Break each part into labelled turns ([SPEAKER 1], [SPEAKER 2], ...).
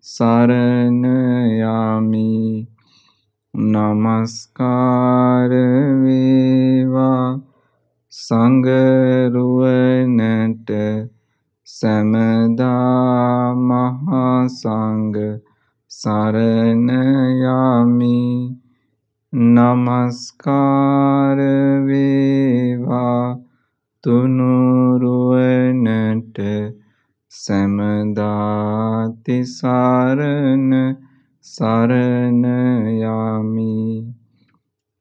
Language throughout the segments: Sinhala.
[SPEAKER 1] සරණ යමි নমස්කාර වේවා සංඝ රුවනට සමදා මහා සංඝ සරණ යමි নমස්කාර වේවා තුනුරුවනට සැමදාති සරණ සරණ යමි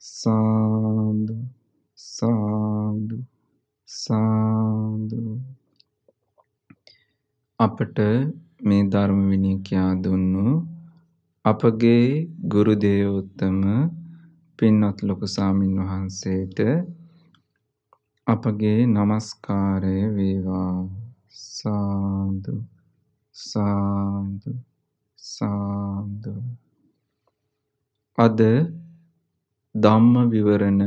[SPEAKER 1] සාදු සාදු සාදු අපට මේ ධර්ම විනය කියා දුන්නු අපගේ ගුරු දේවෝත්තම පින්වත් ලොකු සාමින් වහන්සේට අපගේ নমස්කාරය වේවා සාදු සාදු සාදු අද ධම්ම විවරණ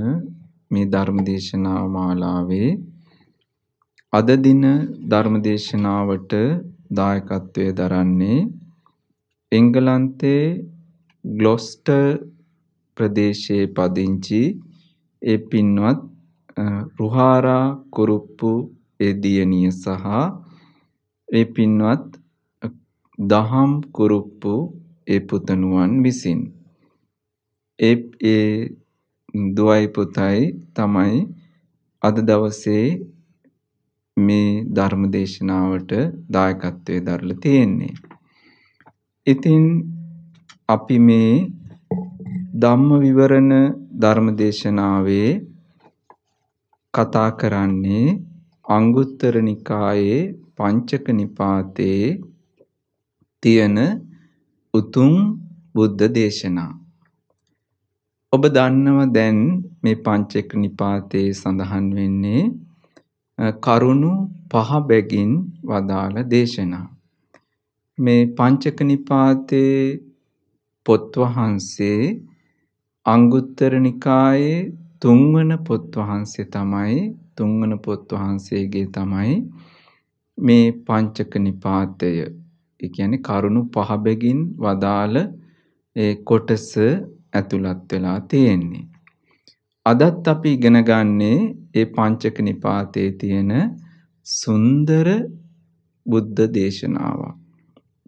[SPEAKER 1] මේ ධර්ම දේශනාව මාලාවේ අද දින ධර්ම දේශනාවට දායකත්වයේ දරන්නේ එංගලන්තයේ ග්ලොස්ටර් ප්‍රදේශයේ පදිංචි ඒ පින්වත් රුහාරා කුරුප්පු ඒ දියණිය සහ ඒ පින්වත් දහම් කුරුප්පු ඒ පුතණුවන් විසින් ඒ ඒ දුවයි පුතයි තමයි අද දවසේ මේ ධර්ම දේශනාවට දායකත්වයේ දරලා තියෙන්නේ. ඉතින් අපි මේ ධම්ම විවරණ ධර්ම දේශනාවේ කතා කරන්නේ අංගුත්තර නිකායේ පංචක නිපාතයේ තියෙන උතුම් බුද්ධ දේශනා. ඔබ දන්නව දැන් මේ පංචක නිපාතයේ සඳහන් වෙන්නේ කරුණු පහ බැගින් වදාළ දේශනා. මේ පංචක නිපාතයේ පොත් වහන්සේ අංගුත්තර නිකායේ තුන්වන පොත් වහන්සේ තමයි තුන්වන පොත් වහන්සේගේ තමයි මේ පංචක නිපාතය. ඒ කියන්නේ කරුණු පහ බැගින් වදාළ ඒ කොටස ඇතුළත් වෙලා තියෙන්නේ. අදත් අපි ඉගෙන ගන්නේ ඒ පංචක නිපාතයේ තියෙන සුන්දර බුද්ධ දේශනාවක්.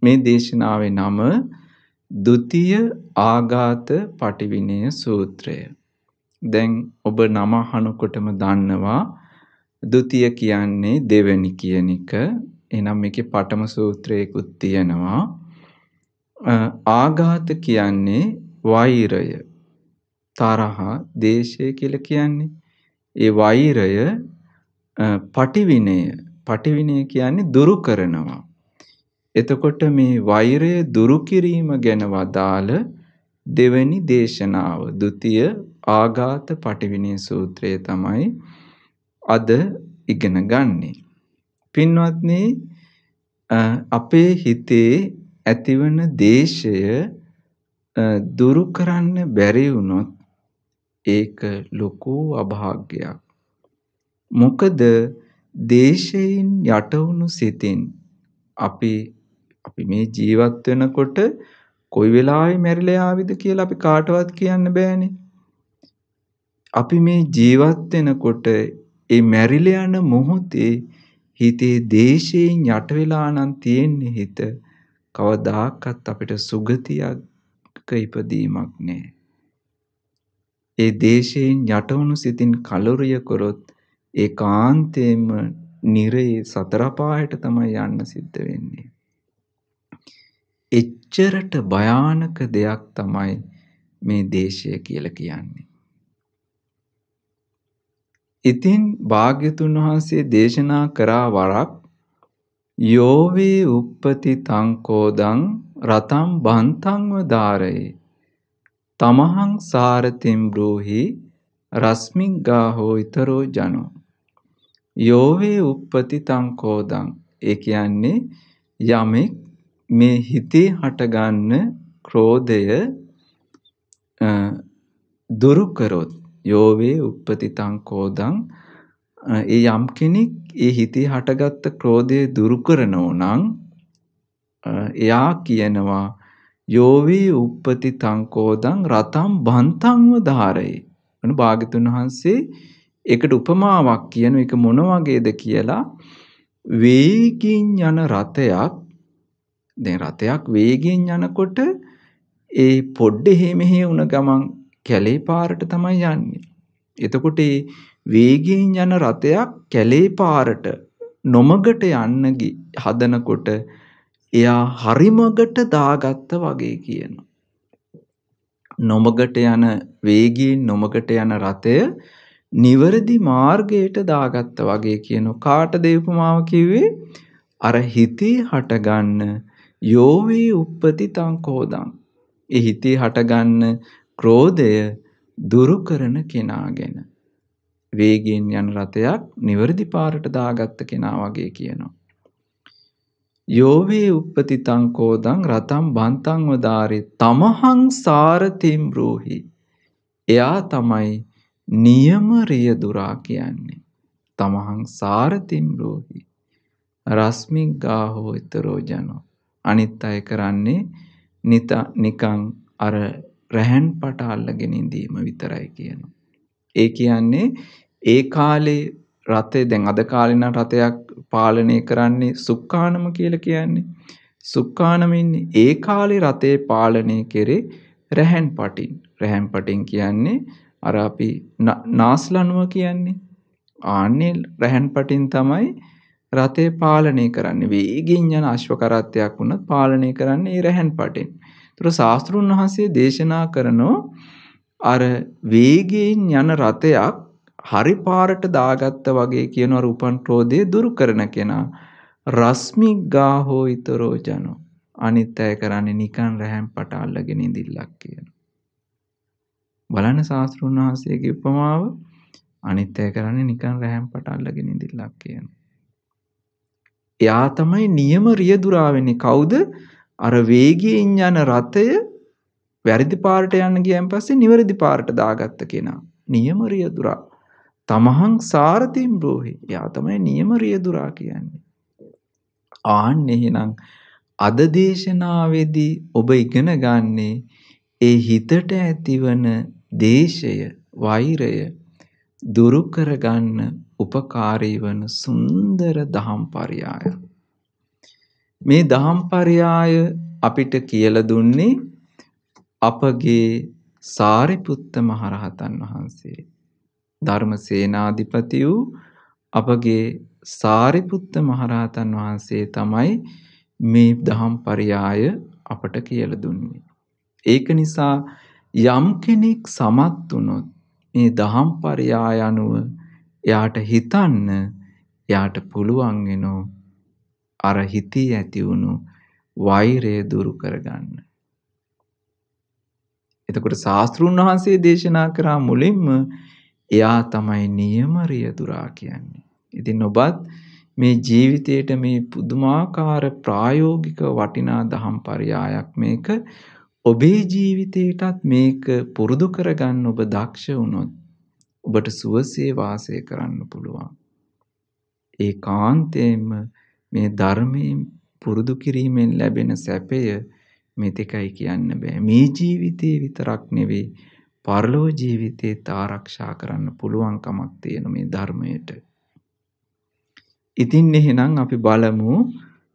[SPEAKER 1] මේ දේශනාවේ නම ဒ ුතිය ආඝාත පටිවිණය සූත්‍රය. දැන් ඔබ නම අහනකොටම දන්නවා ဒ ුතිය කියන්නේ දෙවෙනි කියන එක. එහෙනම් මේකේ පඨම සූත්‍රයකුත් තියෙනවා. ආඝාත කියන්නේ වෛරය. තරහ, දේශය කියලා කියන්නේ. ඒ වෛරය පටිවිණය. පටිවිණය කියන්නේ දුරු කරනවා. එතකොට මේ වෛරය දුරු කිරීම ගැන වදාළ දෙවැනි දේශනාව ဒ ුතිය ආඝාත පටිවිණී සූත්‍රය තමයි අද ඉගෙන ගන්නෙ. පින්වත්නි අපේ හිතේ ඇතිවන දේශය දුරු කරන්න බැරි වුණොත් ඒක ලොකු අභාග්‍යයක්. මොකද දේශයෙන් යට වුණු සිතින් අපි අපි මේ ජීවත් වෙනකොට කොයි වෙලාවෙ මැරිලා ආවිද කියලා අපි කාටවත් කියන්න බෑනේ. අපි මේ ජීවත් වෙනකොට ඒ මැරිලා යන මොහොතේ හිතේ දේශයෙන් යට වෙලා නම් තියෙන්නේ හිත කවදාකවත් අපිට සුගතියක ඉපදීමක් නෑ. ඒ දේශයෙන් යටවුණු සිතින් කලොරිය කරොත් ඒ කාන්තයෙන්ම නිරයේ සතර පායට තමයි යන්න සිද්ධ වෙන්නේ. එච්චරට භයානක දෙයක් තමයි මේ දේශය කියලා කියන්නේ. ඉතින් භාග්‍යතුන් වහන්සේ දේශනා කරා වරක් යෝවේ uppati තංකෝදං රතම් බන්තංව ධාරේ තමහං සාරතිම් බ්‍රෝහි රස්මිග්ගා හෝ ඊතරෝ ජනෝ යෝවේ uppati තංකෝදං ඒ කියන්නේ යමෙක් මේ හිතේ හටගන්න ක්‍රෝධය දුරු කරොත් යෝවේ uppatitan කෝදං ඒ යම් කෙනෙක් ඒ හිතේ හටගත්ත ක්‍රෝධය දුරු කරනෝ නම් එයා කියනවා යෝවේ uppatitan කෝදං රතම් බන්තංව ධාරේ අනු භාග්‍යතුන් වහන්සේ ඒකට උපමාවක් කියන එක මොන වගේද කියලා වේගින් යන රතයක් දැන් රතයක් වේගෙන් යනකොට ඒ පොඩ්ඩ එහෙ මෙහෙ වුණ ගමන් කැලේ පාරට තමයි යන්නේ. එතකොට ඒ වේගයෙන් යන රතයක් කැලේ පාරට නොමගට යන්න හදනකොට එයා හරිමගට දාගත්ත වගේ කියනවා. නොමගට යන වේගයෙන් නොමගට යන රතය නිවැරදි මාර්ගයට දාගත්ත වගේ කියන කාට දේපමාව කිව්වේ අර හිතේ හටගන්න යෝවේ උප්පති තංකෝදං. ඒ හිතේ හටගන්න ක්‍රෝධය දුරු කරන කෙනා ගැන. වේගෙන් යන රථයක් නිවැරදි පාරට දාගත්ත කෙනා වගේ කියනවා. යෝවේ උප්පති තංකෝදං රතම් බන්තංව දාරේ තමහං සාරතිම් රෝහි. එයා තමයි නියම රිය දුරා කියන්නේ. තමහං සාරතිම් රෝහි. රස්මිග්ගාහෝ ඊතරෝ ජනෝ අනිත් අය කරන්නේ නිතා නිකං අර රැහැන් පට අල්ලගෙන ඉඳීම විතරයි කියනවා. ඒ කියන්නේ ඒ කාලේ රතේ දැන් අද කාලේ නම් රතයක් පාලනය කරන්නේ සුක්කානම කියලා කියන්නේ. සුක්කානම ඉන්නේ ඒ කාලේ රතේ පාලනය කෙරේ රැහැන් පටින්. රැහැන් පටින් කියන්නේ අර අපි නාස්ලනුව කියන්නේ. ආන්නේ රැහැන් පටින් තමයි රථය පාලනය කරන්නේ වේගෙන් යන අශ්ව කරත්තයක් වුණත් පාලනය කරන්නේ රැහන් පටෙන්. ඒතර ශාස්ත්‍රුන් වහන්සේ දේශනා කරනෝ අර වේගයෙන් යන රථයක් හරි පාරට දාගත්ත වගේ කියන රූපන් ක්‍රෝධය දුරු කරන කෙනා රස්මිග්ගා හෝ ඊතරෝ ජනෝ අනිත්‍ය කරන්නේ නිකන් රැහන් පට අල්ලගෙන ඉඳිල්ලක් කියන. බලන්න ශාස්ත්‍රුන් වහන්සේගේ උපමාව අනිත්‍ය කරන්නේ නිකන් රැහන් පට අල්ලගෙන ඉඳිල්ලක් කියනවා. එයා තමයි නියම රියදුරාවෙන්නේ. කවුද? අර වේගයෙන් යන රථය වැරදි පාරට යන්න ගියන් පස්සේ නිවැරදි පාරට දාගත්ත කෙනා. නියම රියදුරා. තමහං සාරතිම් බ්‍රෝහි. එයා තමයි නියම රියදුරා කියන්නේ. ආන්න එහෙනම් අද දේශනාවේදී ඔබ ඉගෙන ගන්නේ ඒ හිතට ඇතිවන දේශය වෛරය දුරු කරගන්න උපකාරී වන සුන්දර දහම් පරියාය. මේ දහම් පරියාය අපිට කියල දුන්නේ අපගේ සාරිපුත්ත මහරහතන් වහන්සේ. ධර්ම සේනාධිපති වූ අපගේ සාරිපුත්ත මහරහතන් වහන්සේ තමයි මේ දහම් පරියාය අපට කියල දුන්නේ. ඒක නිසා යම් කෙනෙක් සමත් වනොත් මේ දහම් පරියාය අනුව එයාට හිතන්න එයාට පුළුවන් වෙනෝ අර හිතේ ඇති වුණු වෛරය දුරු කරගන්න. එතකොට ශාස්ත්‍රුන් වහන්සේ දේශනා කරා මුලින්ම එයා තමයි නියම රියදුරා කියන්නේ. ඉතින් ඔබත් මේ ජීවිතේට මේ පුදුමාකාර ප්‍රායෝගික වටිනා දහම් පරයායක් මේක ඔබේ ජීවිතේටත් මේක පුරුදු කරගන්න ඔබ දක්ෂ වුණොත් ඔබට සුවසේ වාසය කරන්න පුළුවන්. ඒ කාන්තයෙන්ම මේ ධර්මයෙන් පුරුදු කිරීමෙන් ලැබෙන සැපය මෙතෙකයි කියන්න බෑ. මේ ජීවිතේ විතරක් නෙවෙයි පරලෝ ජීවිතේත් ආරක්ෂා කරන්න පුළුවන්කමක් තියෙන මේ ධර්මයට. ඉතින් එහෙනම් අපි බලමු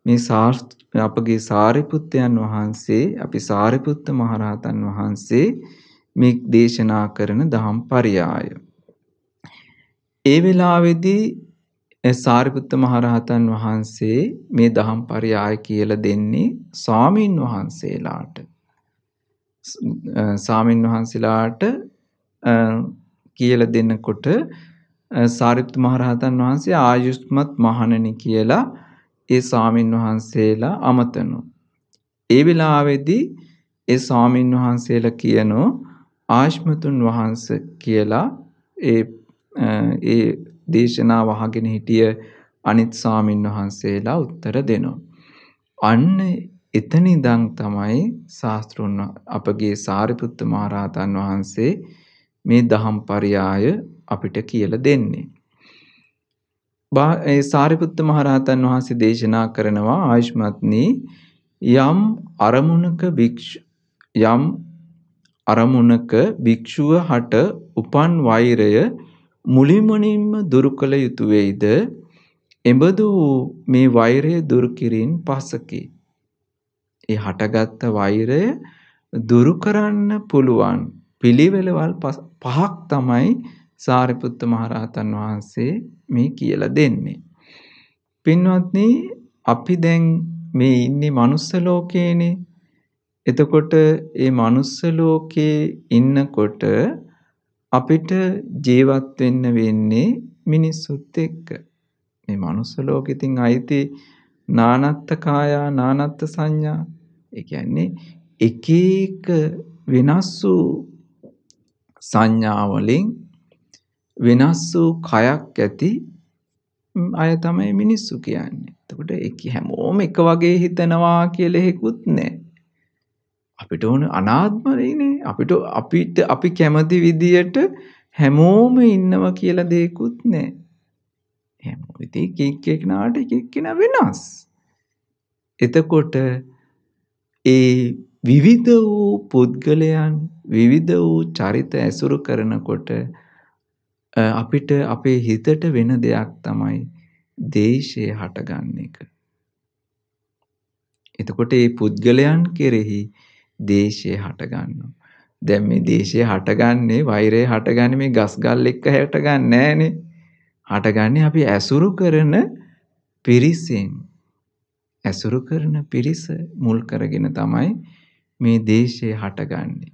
[SPEAKER 1] මේ අපගේ සාරිපුත්තයන් වහන්සේ අපි සාරිපුත්ත මහරහතන් වහන්සේ මේ දේශනා කරන දහම් පරියාය. ඒ වෙලාවේදී සාරිපුත්ත මහරහතන් වහන්සේ මේ දහම් පරියාය කියලා දෙන්නේ සාමීන් වහන්සේලාට. සාමීන් වහන්සේලාට කියලා දෙනකොට සාරිපුත් මහරහතන් වහන්සේ ආයුෂ්මත් මහණනි කියලා ඒ සාමීන් වහන්සේලා අමතනෝ. ඒ වෙලාවේදී ඒ සාමීන් වහන්සේලා කියනෝ ආශ්මතුන් වහන්ස කියලා ඒ ඒ දේශනාව අහගෙන හිටිය අනිත් සාමින් වහන්සේලා උත්තර දෙනවා. අන්න එතනින්දන් තමයි ශාස්ත්‍රුන් අපගේ සාරිපුත්ත මහරහතන් වහන්සේ මේ දහම් පරයාය අපිට කියලා දෙන්නේ. ඒ සාරිපුත්ත මහරහතන් වහන්සේ දේශනා කරනවා ආයුෂ්මත්නි යම් අරමුණක යම් අරමුණක භික්ෂුව හට උපන් වෛරය මුළුමනින්ම දුරු කළ යුතු වෙයිද? එබඳු මේ වෛරය දුරු කිරීම පසකි. ඒ හටගත්ත වෛරය දුරු කරන්න පුළුවන් පිළිවෙලවල් පහක් තමයි සාරිපුත්ත මහරහතන් වහන්සේ මේ කියලා දෙන්නේ. පින්වත්නි අපි දැන් මේ ඉන්නේ manuss ලෝකේනේ. එතකොට ඒ manuss ලෝකේ ඉන්නකොට අපිට ජීවත් වෙන්න වෙන්නේ මිනිස්සුත් එක්ක. මේ මනුස්ස ලෝකෙ ඉතින් අයිති නානත්ත කායා නානත්ත සංඥා. ඒ කියන්නේ එක එක වෙනස් වූ සංඥා වලින් වෙනස් වූ කයක් ඇති අය තමයි මිනිස්සු කියන්නේ. එතකොට එක හැමෝම එක වගේ හිතනවා කියලා එකකුත් නැහැ. අපිට ඕන අනාත්මයිනේ අපිට අපිට අපි කැමති විදියට හැමෝම ඉන්නවා කියලා දෙයක්වත් නැහැ. හැමෝ ඉතින් එක එක කෙනාට එක එක කෙනා වෙනස්. එතකොට ඒ විවිධ වූ පුද්ගලයන් විවිධ වූ චරිත ඇසුරු කරනකොට අපිට අපේ හිතට වෙන දෙයක් තමයි දේශය හටගන්න එක. එතකොට මේ පුද්ගලයන් කෙරෙහි දේශය හටගන්නවා. දැන් මේ දේශය හටගන්නේ වෛරය හටගන්නේ මේ ගස්ගල් එක්ක හටගන්නේ නෑනේ. හටගන්නේ අපි ඇසුරු කරන පිරිසෙන්. ඇසුරු කරන පිරිස මුල් කරගෙන තමයි මේ දේශය හටගන්නේ.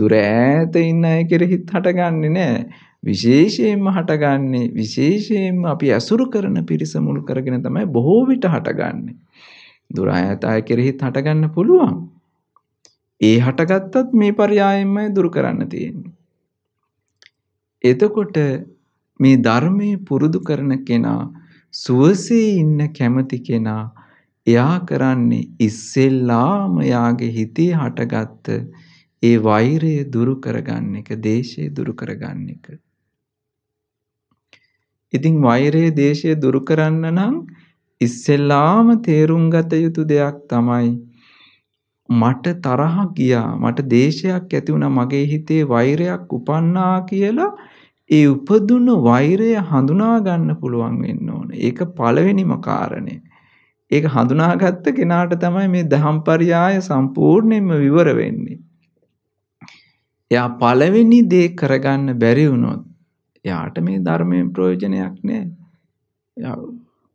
[SPEAKER 1] දුර ඈත ඉන්න අය කෙරෙහි හටගන්නේ නෑ. විශේෂයෙන්ම හටගන්නේ විශේෂයෙන්ම අපි ඇසුරු කරන පිරිස මුල් කරගෙන තමයි බොහෝ විට හටගන්නේ. දුර ඈත අය කෙරෙහි හටගන්න පුළුවන්. ඒ හටගත්තත් මේ පරයායෙන්මයි දුරු කරන්න තියෙන්නේ. එතකොට මේ ධර්මයේ පුරුදු කරන කෙනා සුවසේ ඉන්න කැමති කෙනා එයා කරන්නේ ඉස්සෙල්ලාම යාගේ හිතේ හටගත්ත ඒ වෛරය දුරු කරගන්න එක දේශය දුරු කරගන්න එක. ඉතින් වෛරයේ දේශය දුරු කරන්න නම් ඉස්සෙල්ලාම තේරුම් ගත යුතු දෙයක් තමයි මට තරහ ගියා මට දේශයක් ඇති වුණා මගේ හිතේ වෛරයක් උපන්නා කියලා ඒ උපදුන වෛරය හඳුනා ගන්න පුළුවන් වෙන්න ඕන. ඒක පළවෙනිම කාරණේ. ඒක හඳුනාගත්ත කෙනාට තමයි මේ දහම්පරියාය සම්පූර්ණයෙන්ම විවර වෙන්නේ. එයා පළවෙනි දේ කරගන්න බැරි වුණොත් එයාට මේ ධර්මයෙන් ප්‍රයෝජනයක් නැහැ. එයා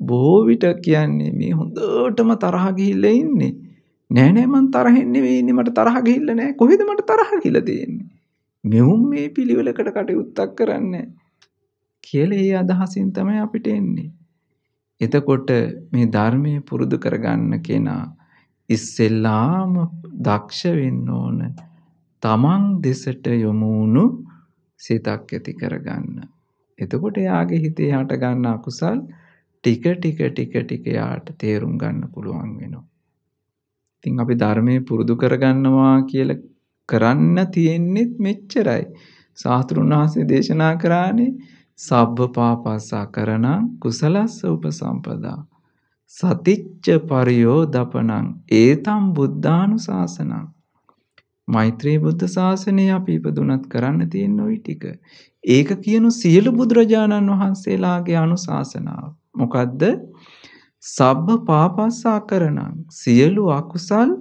[SPEAKER 1] බොහෝ විට කියන්නේ මේ හොඳටම තරහ ගිහිල්ලා ඉන්නේ. නෑ නෑ මං තරහෙන් නෙවෙයි ඉන්නේ මට තරහ ගිහිල්ලා නෑ කොහෙද මට තරහ ගිහිල්ලා තියෙන්නේ මෙවුන් මේ පිළිවෙලකට කටයුත්තක් කරන්නේ කියලා ඒ අදහසින් තමයි අපිට එන්නේ එතකොට මේ ධර්මය පුරුදු කරගන්න කෙනා ඉස්සෙල්ලාම දක්ෂ වෙන්න ඕන තමන් දෙසට යොමු වුණු සිතක් ඇති කරගන්න. එතකොට එයාගේ හිතේ හට ගන්න අකුසල් ටික ටික ටික ටික යාට තේරුම් ගන්න පුළුවන් වෙනවා. ඉතින් අපි ධර්මයේ පුරුදු කරගන්නවා කියලා කරන්න තියෙන්නේ මෙච්චරයි. සාහතුරුන් වහන්සේ දේශනා කරානේ සබ්බ පාපස්සා කරණං කුසලස්ස උපසම්පදා සතිච්ච පරියෝ දපනං ඒතම් බුද්ධානු ශාසනං මෛත්‍රී බුද්ධ ශාසනය අපි ඉපදුනත් කරන්න තියෙන ওই ටික ඒක කියනු සියලු බුදුරජාණන් වහන්සේලාගේ අනුශාසනාව මොකද්ද සබ්බ පාපස්සා කරනං සියලු අකුසල්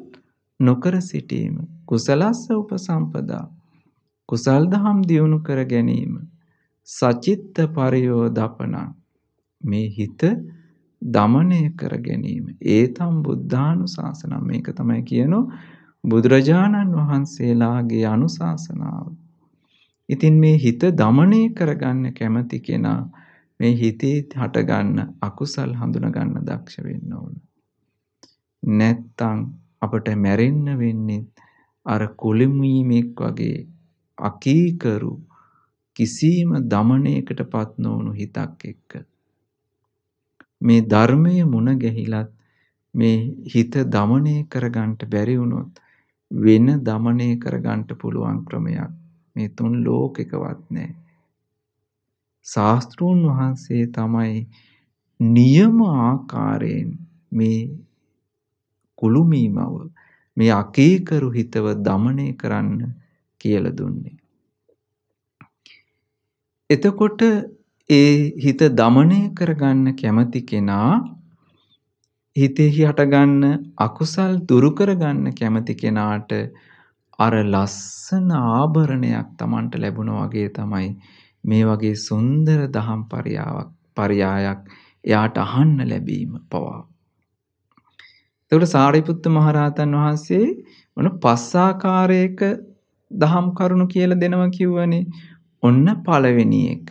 [SPEAKER 1] නොකර සිටීම කුසලස්ස උපසම්පදා කුසල් දහම් දියුණු කර ගැනීම සචිත්ත පරියෝ දපනං මේ හිත දමනය කර ගැනීම ඒ තම් බුද්ධානු ශාසනම් මේක තමයි කියනෝ බුදුරජාණන් වහන්සේලාගේ අනුශාසනාව ඉතින් මේ හිත දමනය කරගන්න කැමති කෙනා මේ හිතේ හටගන්න අකුසල් හඳුනගන්න දක්ෂ වෙන්න ඕන. නැත්තං අපට මැරෙන්න වෙන්නේ අර කුළුමීමෙක් වගේ අකීකරු කිසිම দমনයකටපත් නොවුණු හිතක් එක්ක. මේ ධර්මයේ මුණ ගැහිලත් මේ හිත দমনය කරගන්න බැරි වුණොත් වෙන দমনය කරගන්න පුළුවන් ක්‍රමයක් මේ තුන් ලෝකෙකවත් නැහැ. ශාස්තෘන් වහන්සේ තමයි නියම ආකාරයෙන් මේ කුළුමීමව මේ අකීකරු හිතව দমনය කරන්න කියලා දුන්නේ. එතකොට ඒ හිත দমনය කරගන්න කැමති කෙනා හිතේ හටගන්න අකුසල් දුරු කරගන්න කැමති කෙනාට අර ලස්සන ආභරණයක් Tamanට ලැබුණා වගේ තමයි මේ වගේ සුන්දර දහම් පරියාවක් පරියායක් එයාට අහන්න ලැබීම පවා. එතකොට සාරිපුත්ත මහරහතන් වහන්සේ මොන පස් ආකාරයක දහම් කරුණු කියලා දෙනවා කිව්වනේ. ඔන්න පළවෙනි එක.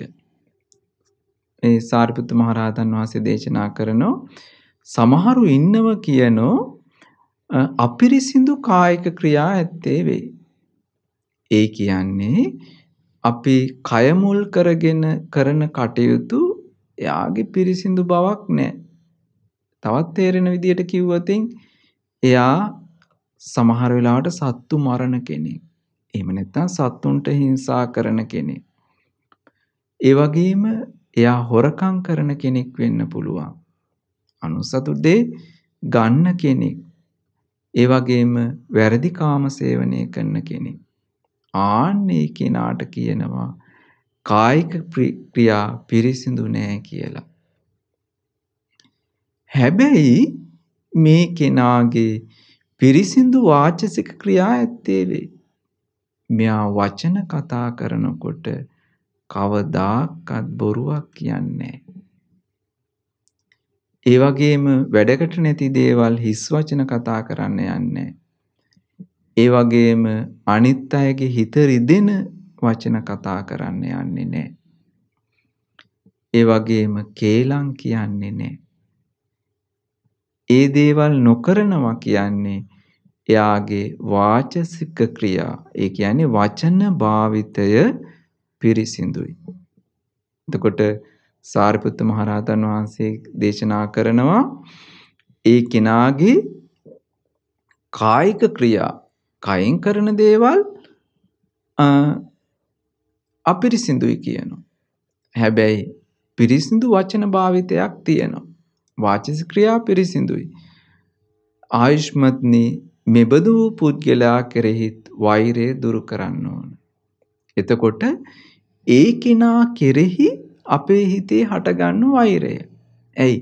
[SPEAKER 1] ඒ සාරිපුත්ත මහරහතන් වහන්සේ දේශනා කරනෝ සමහරු ඉන්නව කියනෝ අපිරිසිදු කායික ක්‍රියා ඇත්තේ වෙයි. ඒ කියන්නේ අපි කය මුල් කරගෙන කරන කටයුතු එයාගේ පිරිසිදු බවක් නෑ. තවත් තේරෙන විදියට කිව්වොත් එයා සමහර වෙලාවට සත්තු මරණ කෙනෙක්. එහෙම නැත්නම් සත්තුන්ට හිංසා කරන කෙනෙක්. ඒ වගේම එයා හොරකම් කරන කෙනෙක් වෙන්න පුළුවන්. අනුසතු දේ ගන්න කෙනෙක්. ඒ වගේම වැරදි කාම සේවනය කරන කෙනෙක්. ආන්නේ කෙනාට කියනවා කායික ක්‍රියා පිරිසිදු නෑ කියලා. හැබැයි මේ කෙනාගේ පිරිසිදු වාචසික ක්‍රියා ඇත්තේ වෙයි. මෙයා වචන කතා කරනකොට කවදාකත් බොරුවක් කියන්නේ ඒ වගේම වැඩකට නැති දේවල් හිස් වචන කතා කරන්න යන්නේ ඒ වගේම අනිත් අයගේ හිත රිදෙන වචන කතා කරන්න යන්නේ නැහැ. ඒ වගේම කේලම් කියන්නේ නැහැ. ඒ දේවල් නොකරනවා කියන්නේ එයාගේ වාචසික ක්‍රියා ඒ කියන්නේ වචන භාවිතය පිරිසිඳුයි. එතකොට සාරිපුත්ත මහරහතන් වහන්සේ දේශනා කරනවා ඒ කෙනාගේ කායික ක්‍රියා කයින් කරන දේවල් අපිරිසිදුයි කියනවා. හැබැයි පිරිසිදු වචන භාවිතයක් තියෙනවා. වාචස ක්‍රියා පිරිසිදුයි. ආයුෂ්මත්නී මෙබඳු වූ පුද්ගලයා කෙරෙහිත් වෛරය දුරු කරන්න ඕන. එතකොට ඒ කෙනා කෙරෙහි අපේ හිතේ හටගන්න වෛරය. ඇයි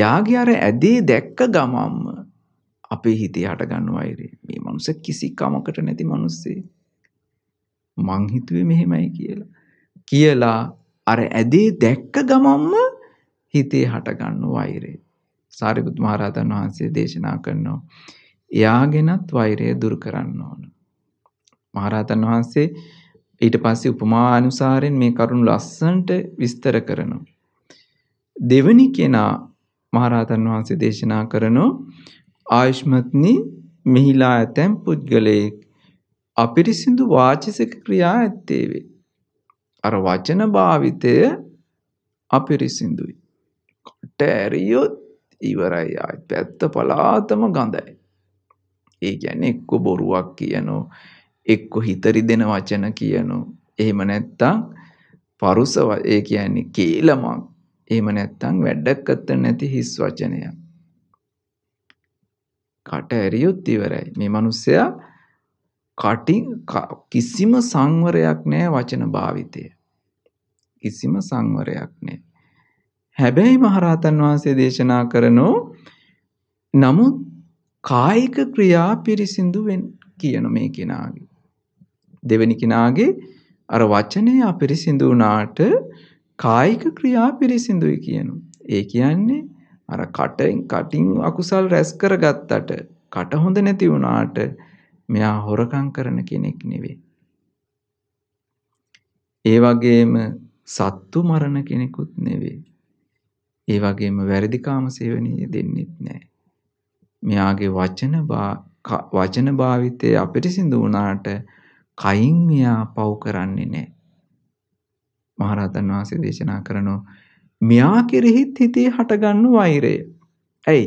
[SPEAKER 1] එයාගේ අර ඇදේ දැක්ක ගමම්ම අපේ හිතේ හටගන්න අයිරය මේ මනුස කිසි කමකට නැති මනුස්සේ මංහිතුවේ මෙහෙමයි කියලා කියලා අර ඇදේ දැක්ක ගමම්ම හිතේ හටගන්න වෛරේ සාරිපුත් මහරහතන් වහන්සේ දේශනා කරනවා එයාගෙනත් වෛරය දුරු කරන්න ඕන මහරහතන් වහන්සේ ඊට පස්සේ උපමා අනුසාරයෙන් මේ කරුණු ලස්සන්ට විස්තර කරනවා දෙවනි කෙනා මහරහතන් වහන්සේ දේශනා කරනවා ආයුෂ්මත්නි මෙහිලා ඇතැම් පුද්ගලයෙක් අපිරිසිදු වාචසික ක්‍රියා ඇත්තේ වේ. අර වචන භාවිතය අපිරිසිදුයි. කොට ඇරියොත් ඉවරයි ආයි පැත්ත පලාතම ගඳයි. ඒ ගැන එක්කො බොරුවක් කියනෝ එක්කො හිතරි දෙන වචන කියනෝ එහෙම නැත්තං පරුස ඒ කියන්නේ කේලමක් එහෙම නැත්තං වැඩක්කත්ත නැති හිස් වචනයක් කට ඇරියොත් ඉවරයි. මේ මිනිස්සයා කටින් කිසිම සංවරයක් නැහැ වචන භාවිතය. කිසිම සංවරයක් නැහැ. හැබැයි මහරහතන් වහන්සේ දේශනා කරනෝ නමුත් කායික ක්‍රියා පිරිසිදු වෙන් කියන මේ කෙනාගේ. දෙවෙනි කෙනාගේ අර වචනය අපිරිසිදු වුණාට කායික ක්‍රියා පිරිසිදුයි කියනු. ඒ කියන්නේ අර කටෙන් කටින් අකුසල් රැස් කරගත්තට කට හොඳ නැති වුණාට මෙයා හොරකම් කරන කෙනෙක් නෙවේ. ඒ වගේම සත්තු මරණ කෙනෙකුත් නෙවේ. ඒ වගේම වැරදිකාම සේවනීය දෙන්නෙත් නෑ. මෙයාගේ වචන වචන භාවිතය අපිරිසිදු වුණාට කයින් මෙයා පව් කරන්නේ නෑ. මහරහතන් වහන්සේ දේශනා කරනවා මෙයා කෙරෙහිත් හිතේ හටගන්න වෛරය. ඇයි?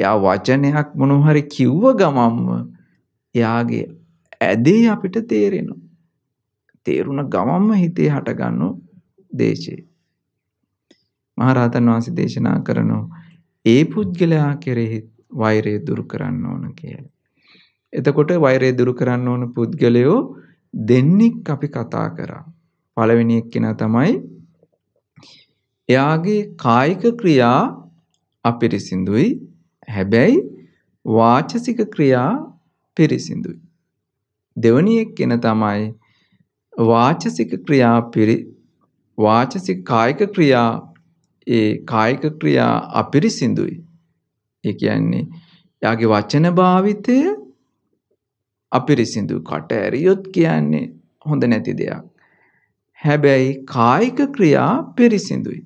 [SPEAKER 1] එයා වචනයක් මොනව හරි කිව්ව ගමම්ම එයාගේ ඇදේ අපිට තේරෙනවා. තේරුණ ගමම්ම හිතේ හටගන්න දේශේ. මහරහතන් වහන්සේ දේශනා කරනවා ඒ පුද්ගලයා කෙරෙහි වෛරය දුරු කරන්න ඕන කියලා. එතකොට වෛරය දුරු කරන්න ඕන පුද්ගලයෝ දෙන්නෙක් අපි කතා කරා. පළවෙනි එක්කෙනා තමයි එයාගේ කායික ක්‍රියා අපිරිසිදුයි. හැබැයි වාචසික ක්‍රියා පිරිසිදුයි. දෙවනි එක්කෙන තමයි වාචසික ක්‍රියා පිරි වාචසික කායික ක්‍රියා ඒ කායික ක්‍රියා අපිරිසිදුයි. ඒ කියන්නේ එයාගේ වචන භාවිතය අපිරිසිදු කට ඇරියොත් කියන්නේ හොඳ නැති දෙයක්. හැබැයි කායික ක්‍රියා පිරිසිදුයි.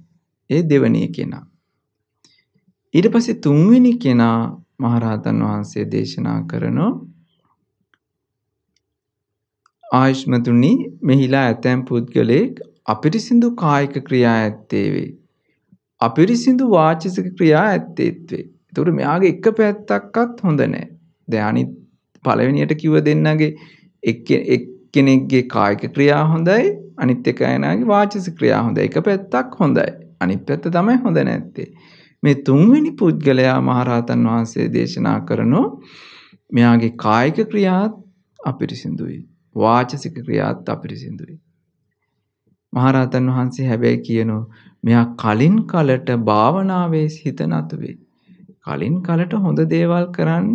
[SPEAKER 1] ඒ දෙවනි කෙනා. ඊට පස්සේ තුන්වෙනි කෙනා මහරහතන් වහන්සේ දේශනා කරනෝ ආයුෂ්මතුනි මෙහිලා ඇතැම් පුද්ගලයෙක් අපිරිසිදු කායික ක්‍රියා ඇත්තේ වේ. අපිරිසිදු වාචිසික ක්‍රියා ඇත්තේත් වේ. ඒතකොට මෙයාගේ එක පැත්තක්වත් හොඳ නැහැ. දැන් අනිත් පළවෙනියට කිව්ව දෙන්නගේ එක්කෙනෙක්ගේ කායික ක්‍රියා හොඳයි අනිත් එක එනාගේ වාචික ක්‍රියා හොඳයි. එක පැත්තක් හොඳයි. අනිත් පැත්ත තමයි හොඳ නැත්තේ. මේ තුන්වෙනි පුද්ගලයා මහරහතන් වහන්සේ දේශනා කරනෝ මෙයාගේ කායික ක්‍රියාත් අපිරිසිදුයි. වාචසික ක්‍රියාත් අපිරිසිදුයි. මහරහතන් වහන්සේ හැබැයි කියනෝ මෙයා කලින් කලට භාවනාවේ හිත නතු වෙයි. කලින් කලට හොඳ දේවල් කරන්න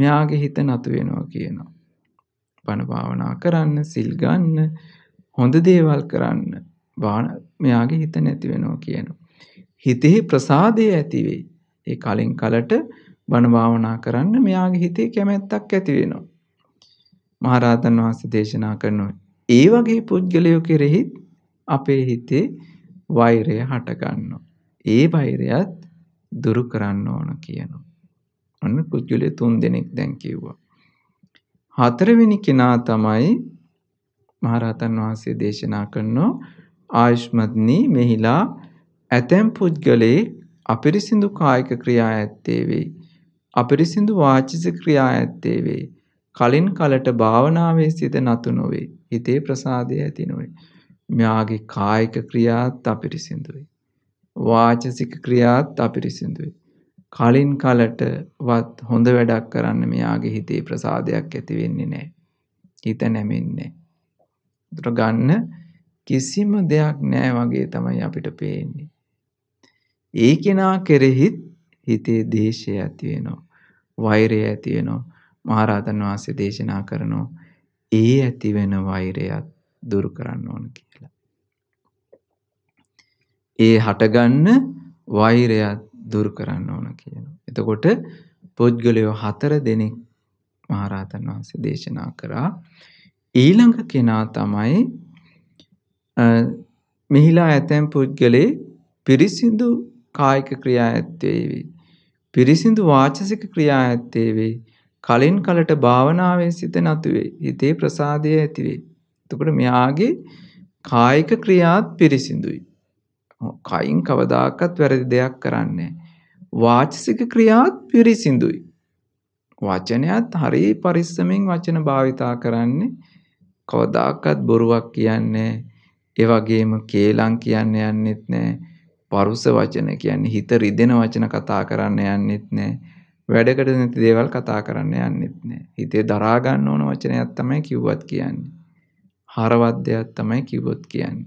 [SPEAKER 1] මෙයාගේ හිත නතු වෙනවා කියනවා. බණ භාවනා කරන්න, සිල් ගන්න, හොඳ දේවල් කරන්න, මෙයාගේ හිත නැති වෙනවා කියනවා. හිතෙහි ප්‍රසාදය ඇති වෙයි. ඒ කලින් කලට බණ භාවනා කරන්න මෙයාගේ හිතේ කැමැත්තක් ඇති වෙනවා. මහරහතන් වහන්සේ දේශනා කරනවා. ඒ වගේ පුද්ගලයෝ කෙරෙහි අපේ හිතේ වෛරය හට ගන්නවා. ඒ වෛරයත් දුරු කරන්න ඕන කියනවා. අන්න පුද්ගලය තුන් දෙනෙක් දැන් කිව්වා. හතරවෙනි කෙනා තමයි මහරහතන් වහන්සේ දේශනා කරනවා ආයුෂ්මත්නි මෙහිලා ඇතැම් පුද්ගලයේ අපිරිසිදු කායික ක්‍රියා ඇත්තේ වෙයි. අපිරිසිදු වාචික ක්‍රියා ඇත්තේ වෙයි. කලින් කලට භාවනාවේ සිත නතු නොවේ. හිතේ ප්‍රසාදය ඇති නොවේ. මෙයාගේ කායික ක්‍රියාත් අපිරිසිදුයි. වාචසික ක්‍රියාත් අපිරිසිදුයි. කලින් කලටවත් හොඳ වැඩක් කරන්න මෙයාගේ හිතේ ප්‍රසාදයක් ඇති වෙන්නේ නැහැ. හිත නැමෙන්නේ. දුර ගන්න කිසිම දෙයක් නෑ වගේ තමයි අපිට පේන්නේ. ඒ කෙනා කෙරෙහිත් හිතේ දේශය ඇතිවෙනවා. වෛරය ඇතිවෙනවා. මහරහතන් වහන්සේ දේශනා කරනවා. ඒ ඇතිවෙන වෛරයත් දුරු කරන්න ඕන කියලා. ඒ හටගන්න වෛරයත් දුරු කරන්න ඕන කියනවා. එතකොට පුද්ගලයෝ හතර දෙනෙක් මහරහතන් වහන්සේ දේශනා කරා ඊළඟ කෙනා තමයි මෙහිලා ඇතැම් පුද්ගලයේ පිරිසිදු කායික ක්‍රියා ඇත්තේ වේ. පිරිසිදු වාචසික ක්‍රියා ඇත්තේ වේ. කලින් කලට භාවනාවෙන් සිත නතුවේ. හිතේ ප්‍රසාදය ඇතිවේ. එතකොට මෙයාගේ කායික ක්‍රියාත් පිරිසිදුයි. කයින් කවදාකත් වැරදි දෙයක් කරන්නේ. වාචසික ක්‍රියාත් පිරිසිදුයි. වචනයත් හරි පරිස්සමෙන් වචන භාවිතා කරන්නේ කවදාකත් බොරුවක් කියන්නේ ඒ වගේම කේලම් කියන්න යන්නෙත් නැහැ. පරුස වචන කියන්නේ හිත රිදෙන වචන කතා කරන්න යන්නෙත් නැහැ. වැඩකට නැති දේවල් කතා කරන්න යන්නෙත් නැහැ. හිතේ දරා ගන්න ඕන වචනයක් තමයි කිව්වත් කියන්නේ. හරවද්දයක් තමයි කිව්වොත් කියන්නේ.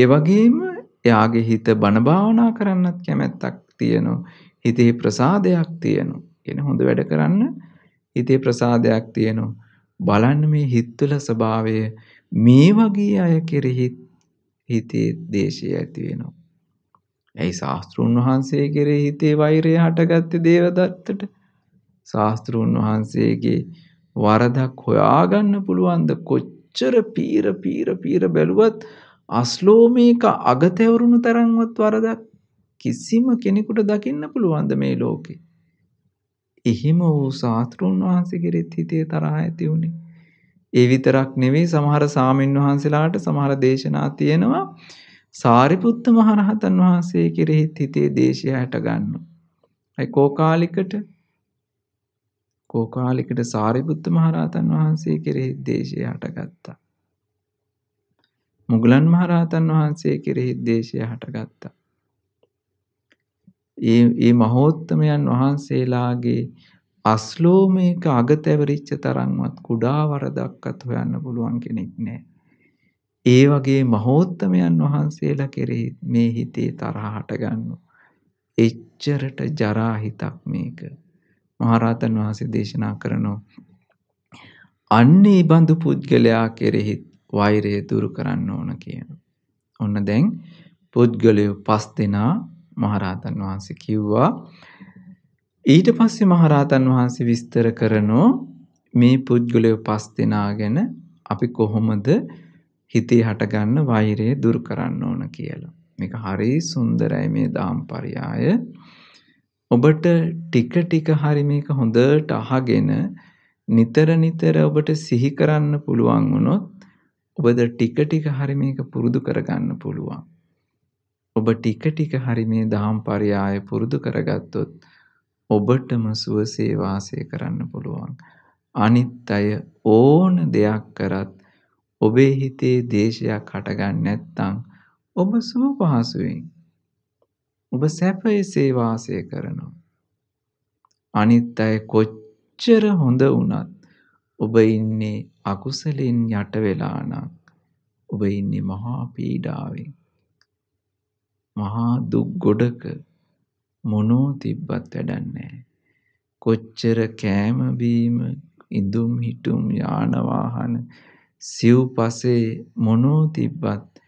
[SPEAKER 1] ඒ වගේම එයාගේ හිත බණ භාවනා කරන්නත් කැමැත්තක් තියෙනවා. හිතේ ප්‍රසාදයක් තියෙනවා. කියන හොඳ වැඩ කරන්න හිතේ ප්‍රසාදයක් තියෙනවා. බලන්න මේ හිත්වල ස්වභාවය මේ වගේ අය කෙරෙහි හිතේ දේශය ඇති වෙනවා. ඇයි ශාස්තෘන් වහන්සේ කෙරෙහි හිතේ වෛරය හටගත්තේ දේවදත්තට? ශාස්තෘන් වහන්සේගේ වරදක් හොයාගන්න පුළුවන්ද කොච්චර පීර පීර පීර බැලුවත් අස්ලෝමේක අගතැවරුණු තරම්වත් වරදක් කිසිම කෙනෙකුට දකින්න පුළුවන්ද මේ ලෝකේ. එහෙම වූ ශාස්තෘන් වහන්සේ කෙරෙත් හිතේ තරහ ඇති වුණේ. ඒ විතරක් නෙවෙයි සමහර සාමින් වහන්සේලාට සමහර දේශනා තියෙනවා සාරිපුත්ත මහරහතන් වහන්සේ කෙරෙහි හිතේ දේශය හැට ගන්නවා. අයි කෝකාලිකට කෝකාලිකට සාරිපුත්ත මහරහතන් වහන්සේ කෙරෙහි දේශය හටගත්තා. මුගලන් මහරහතන් වහන්සේ කෙරෙහි දේශය හටගත්තා. ඒ ඒ මහෝත්තමයන් වහන්සේලාගේ අස්ලෝමයක අගතැවරිච්ච තරම්වත් කුඩා වරදක්වත් හොයන්න පුළුවන් කෙනෙක් නෑ. ඒ වගේ මහෝත්තමයන් වහන්සේලා කෙරෙහි මේ හිතේ තරහ හටගන්න. එච්චරට ජරා හිතක් මේක. මහරහතන් වහන්සේ දේශනා කරනවා. අන්නේ බඳු පුද්ගලයා කෙරෙහි වෛරය දුරු කරන්න ඕන කියන. ඔන්න දැන් පුද්ගලයෝ පස් දෙනා මහරහතන් වහන්සේ කිව්වා ඊට පස්සේ මහරහතන් වහන්සේ විස්තර කරනෝ මේ පුද්ගලයෝ පස් දෙනා ගැන අපි කොහොමද හිතේ හටගන්න වෛරය දුරු කරන්න ඕන කියලා. මේක හරි සුන්දරයි මේ දාම් පරයාය. ඔබට ටික ටික හරි මේක හොඳට අහගෙන නිතර නිතර ඔබට සිහි කරන්න පුළුවන් වුණොත් ඔබද ටික ටික හරි මේක පුරුදු කරගන්න පුළුවන්. ඔබ ටික ටික හරි මේ දාම් පරයාය පුරුදු කරගත්තොත් ඔබටම සුවසේ වාසය කරන්න පුළුවන්. අනිත් අය ඕන දෙයක් කරත් ඔබේ හිතේ දේශයක් හටගන්න නැත්තං ඔබ සුව පහසුවෙන් ඔබ සැපයසේ වාසය කරනවා. අනිත් අය කොච්චර හොඳ වුණත් ඔබ ඉන්නේ අකුසලින් යට වෙලානම් ඔබ ඉන්නේ මහා පීඩාවෙන් මහා දුක් ගොඩක මොනෝ තිබ්බත් වැඩක් නැහැ. කොච්චර කෑම බීම, ඉඳුම් හිටුම්, යාන වාහන, සිව්පසේ මොනෝ තිබ්බත්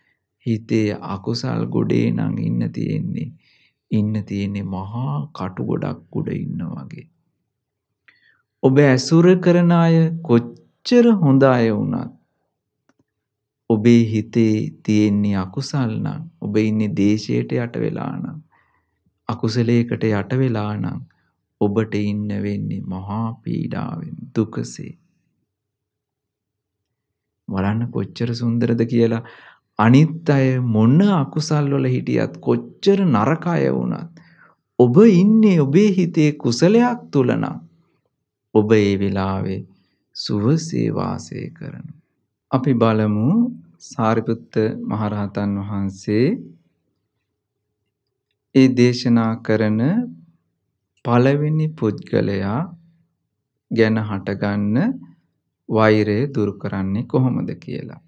[SPEAKER 1] හිතේ අකුසල් ගොඩේ නම් ඉන්න තියෙන්නේ. ඉන්න තියෙන්නේ මහා කටු ගොඩක් උඩ ඉන්න වගේ. ඔබ ඇසුර කරන අය කොච්චර හොඳ අය වුණත් ඔබේ හිතේ තියෙන්නේ අකුසල් නම් ඔබ ඉන්නේ දේශයට යට වෙලා නම් අකුසලයකට යට වෙලා නම් ඔබට ඉන්න වෙන්නේ මහා පීඩාවෙන් දුකසේ. බලන්න කොච්චර සුන්දරද කියලා අනිත් අය මොන අකුසල් වල හිටියත් කොච්චර නරක අය වුණත් ඔබ ඉන්නේ ඔබේ හිතේ කුසලයක් තුල නම් ඔබ ඒ වෙලාවේ සුවසේ වාසය කරනවා. අපි බලමු සාරිපුත්ත මහරහතන් වහන්සේ ඒ දේශනා කරන පළවෙනි පුද්ගලයා ගැන හටගන්න වෛරය දුරු කරන්නේ කොහොමද කියලා.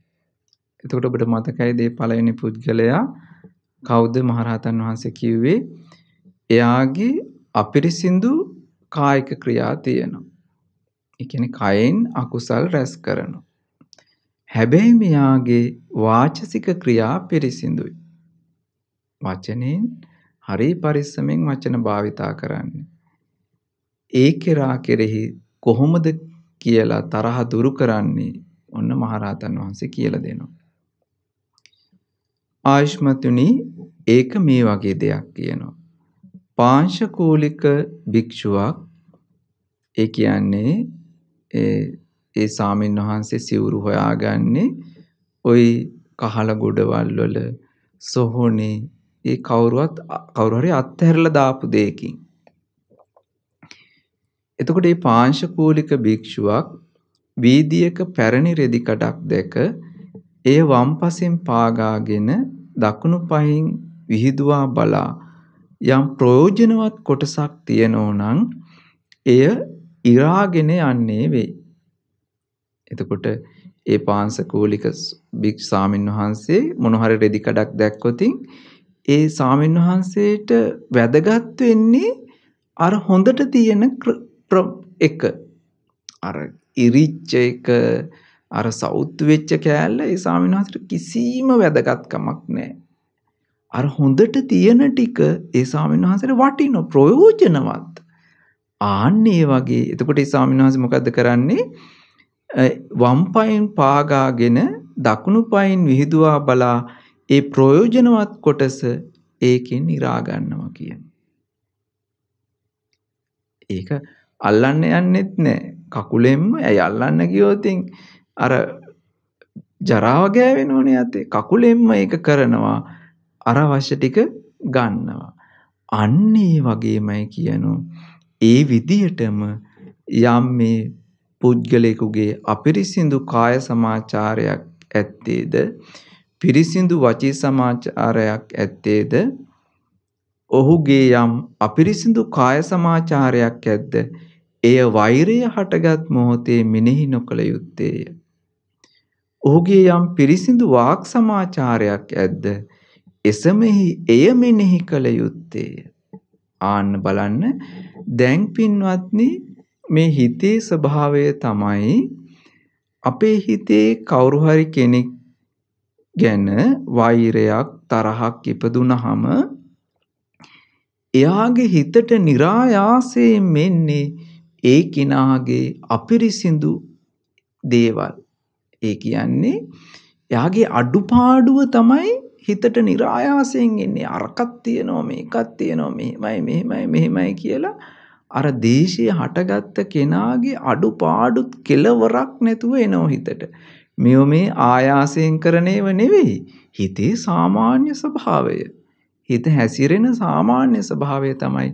[SPEAKER 1] එතකොට ඔබට මතකයි මේ පළවෙනි පුද්ගලයා කවුද මහරහතන් වහන්සේ කිව්වේ? එයාගේ අපිරිසිදු කායික ක්‍රියා තියෙනවා. ඒ කියන්නේ කයෙන් අකුසල් රැස් කරනවා. හැබැයි මෙයාගේ වාචසික ක්‍රියා පිරිසිදුයි. වචනෙන් හරි පරිස්සමෙන් වචන භාවිතා කරන්න. ඒ කෙරා කෙරෙහි කොහොමද කියලා තරහ දුරු කරන්නේ ඔන්න මහරහතන් වහන්සේ කියලා දෙනවා. ආයුෂ්මතුනි ඒක මේ වගේ දෙයක් කියනවා. පාංශකූලික භික්ෂුවක් ඒ කියන්නේ ඒ සාමීන් වහන්සේ සිවුරු හොයාගන්නේ ওই කහල ගොඩවල් වල සොහොනේ ඒ කවුරුවත් කවුරු හරි අත්හැරලා දාපු දෙයකින්. එතකොට මේ පාංශකූලික භික්ෂුවක් වීදියක පැරණි රෙදි කඩක් දැක එය වම්පසින් පාගාගෙන දකුණු පහින් විහිදුවා බලා යම් ප්‍රයෝජනවත් කොටසක් තියෙනෝ නම් එය ඉරාගෙන යන්නේ වෙයි. එතකොට ඒ පාංශකූලික භික්ෂාමින් වහන්සේ මොන හරි රෙදි කඩක් දැක්කොතින් ඒ ස්වාමීන් වහන්සේට වැදගත් වෙන්නේ අර හොඳට තියෙන එක. අර ඉරිච්ච එක අර සවුත් වෙච්ච කෑල්ල ඒ ස්වාමීන් වහන්සේට කිසිම වැදගත්කමක් නැහැ. අර හොඳට තියෙන ටික ඒ ස්වාමීන් වහන්සේට වටින ප්‍රයෝජනවත්. ආන්නේ වගේ. එතකොට ඒ ස්වාමීන් වහන්සේ මොකද්ද කරන්නේ? වම් පායෙන් පාගාගෙන දකුණු පායෙන් විහිදුවා බලා ඒ ප්‍රයෝජනවත් කොටස ඒකෙන් ඉරාගන්නවා කියන. ඒක අල්ලන්න යන්නෙත් නෑ කකුලෙන්ම ඇයි අල්ලන්න ගියෝතින් අර ජරාව ගෑවෙනෝනේ ඇතේ කකුලෙන්ම ඒක කරනවා අර අවශ්‍ය ටික ගන්නවා. අන්න ඒ වගේමයි කියනෝ ඒ විදියටම යම් මේ පුද්ගලයෙකුගේ අපිරිසිදු කාය සමාචාරයක් ඇත්තේද පිරිසිදු වචී සමාචාරයක් ඇත්තේද ඔහුගේ යම් අපිරිසිදු කාය සමාචාරයක් ඇද්ද එය වෛරය හටගත් මොහොතේ මෙනෙහි නොකළ යුත්තේය. ඔහුගේ යම් පිරිසිදු වාක් සමාචාරයක් ඇද්ද එසමෙහි එය මෙනෙහි කළ යුත්තේය. ආන්න බලන්න දැන් පින්වත්නි මේ හිතේ ස්වභාවය තමයි අපේ හිතේ කවුරු හරි කෙනෙක් ගැන වෛරයක් තරහක් ඉපදුනහම එයාගේ හිතට નિરાයාසයෙන් මෙන්නේ ඒ කිනාගේ අපිරිසිදු දේවල්. ඒ කියන්නේ එයාගේ අඩුපාඩුව තමයි හිතට નિરાයාසයෙන් එන්නේ අරකක් තියනවා මේකක් තියනවා මෙහෙමයි මෙහෙමයි මෙහෙමයි කියලා අර දේශයේ හටගත්ත කෙනාගේ අඩුපාඩුත් කෙලවරක් නැතුව එනෝ හිතට. මෙව මේ ආයාසයෙන් කරනේව නෙවෙයි. හිතේ සාමාන්‍ය ස්වභාවය. හිත හැසිරෙන සාමාන්‍ය ස්වභාවය තමයි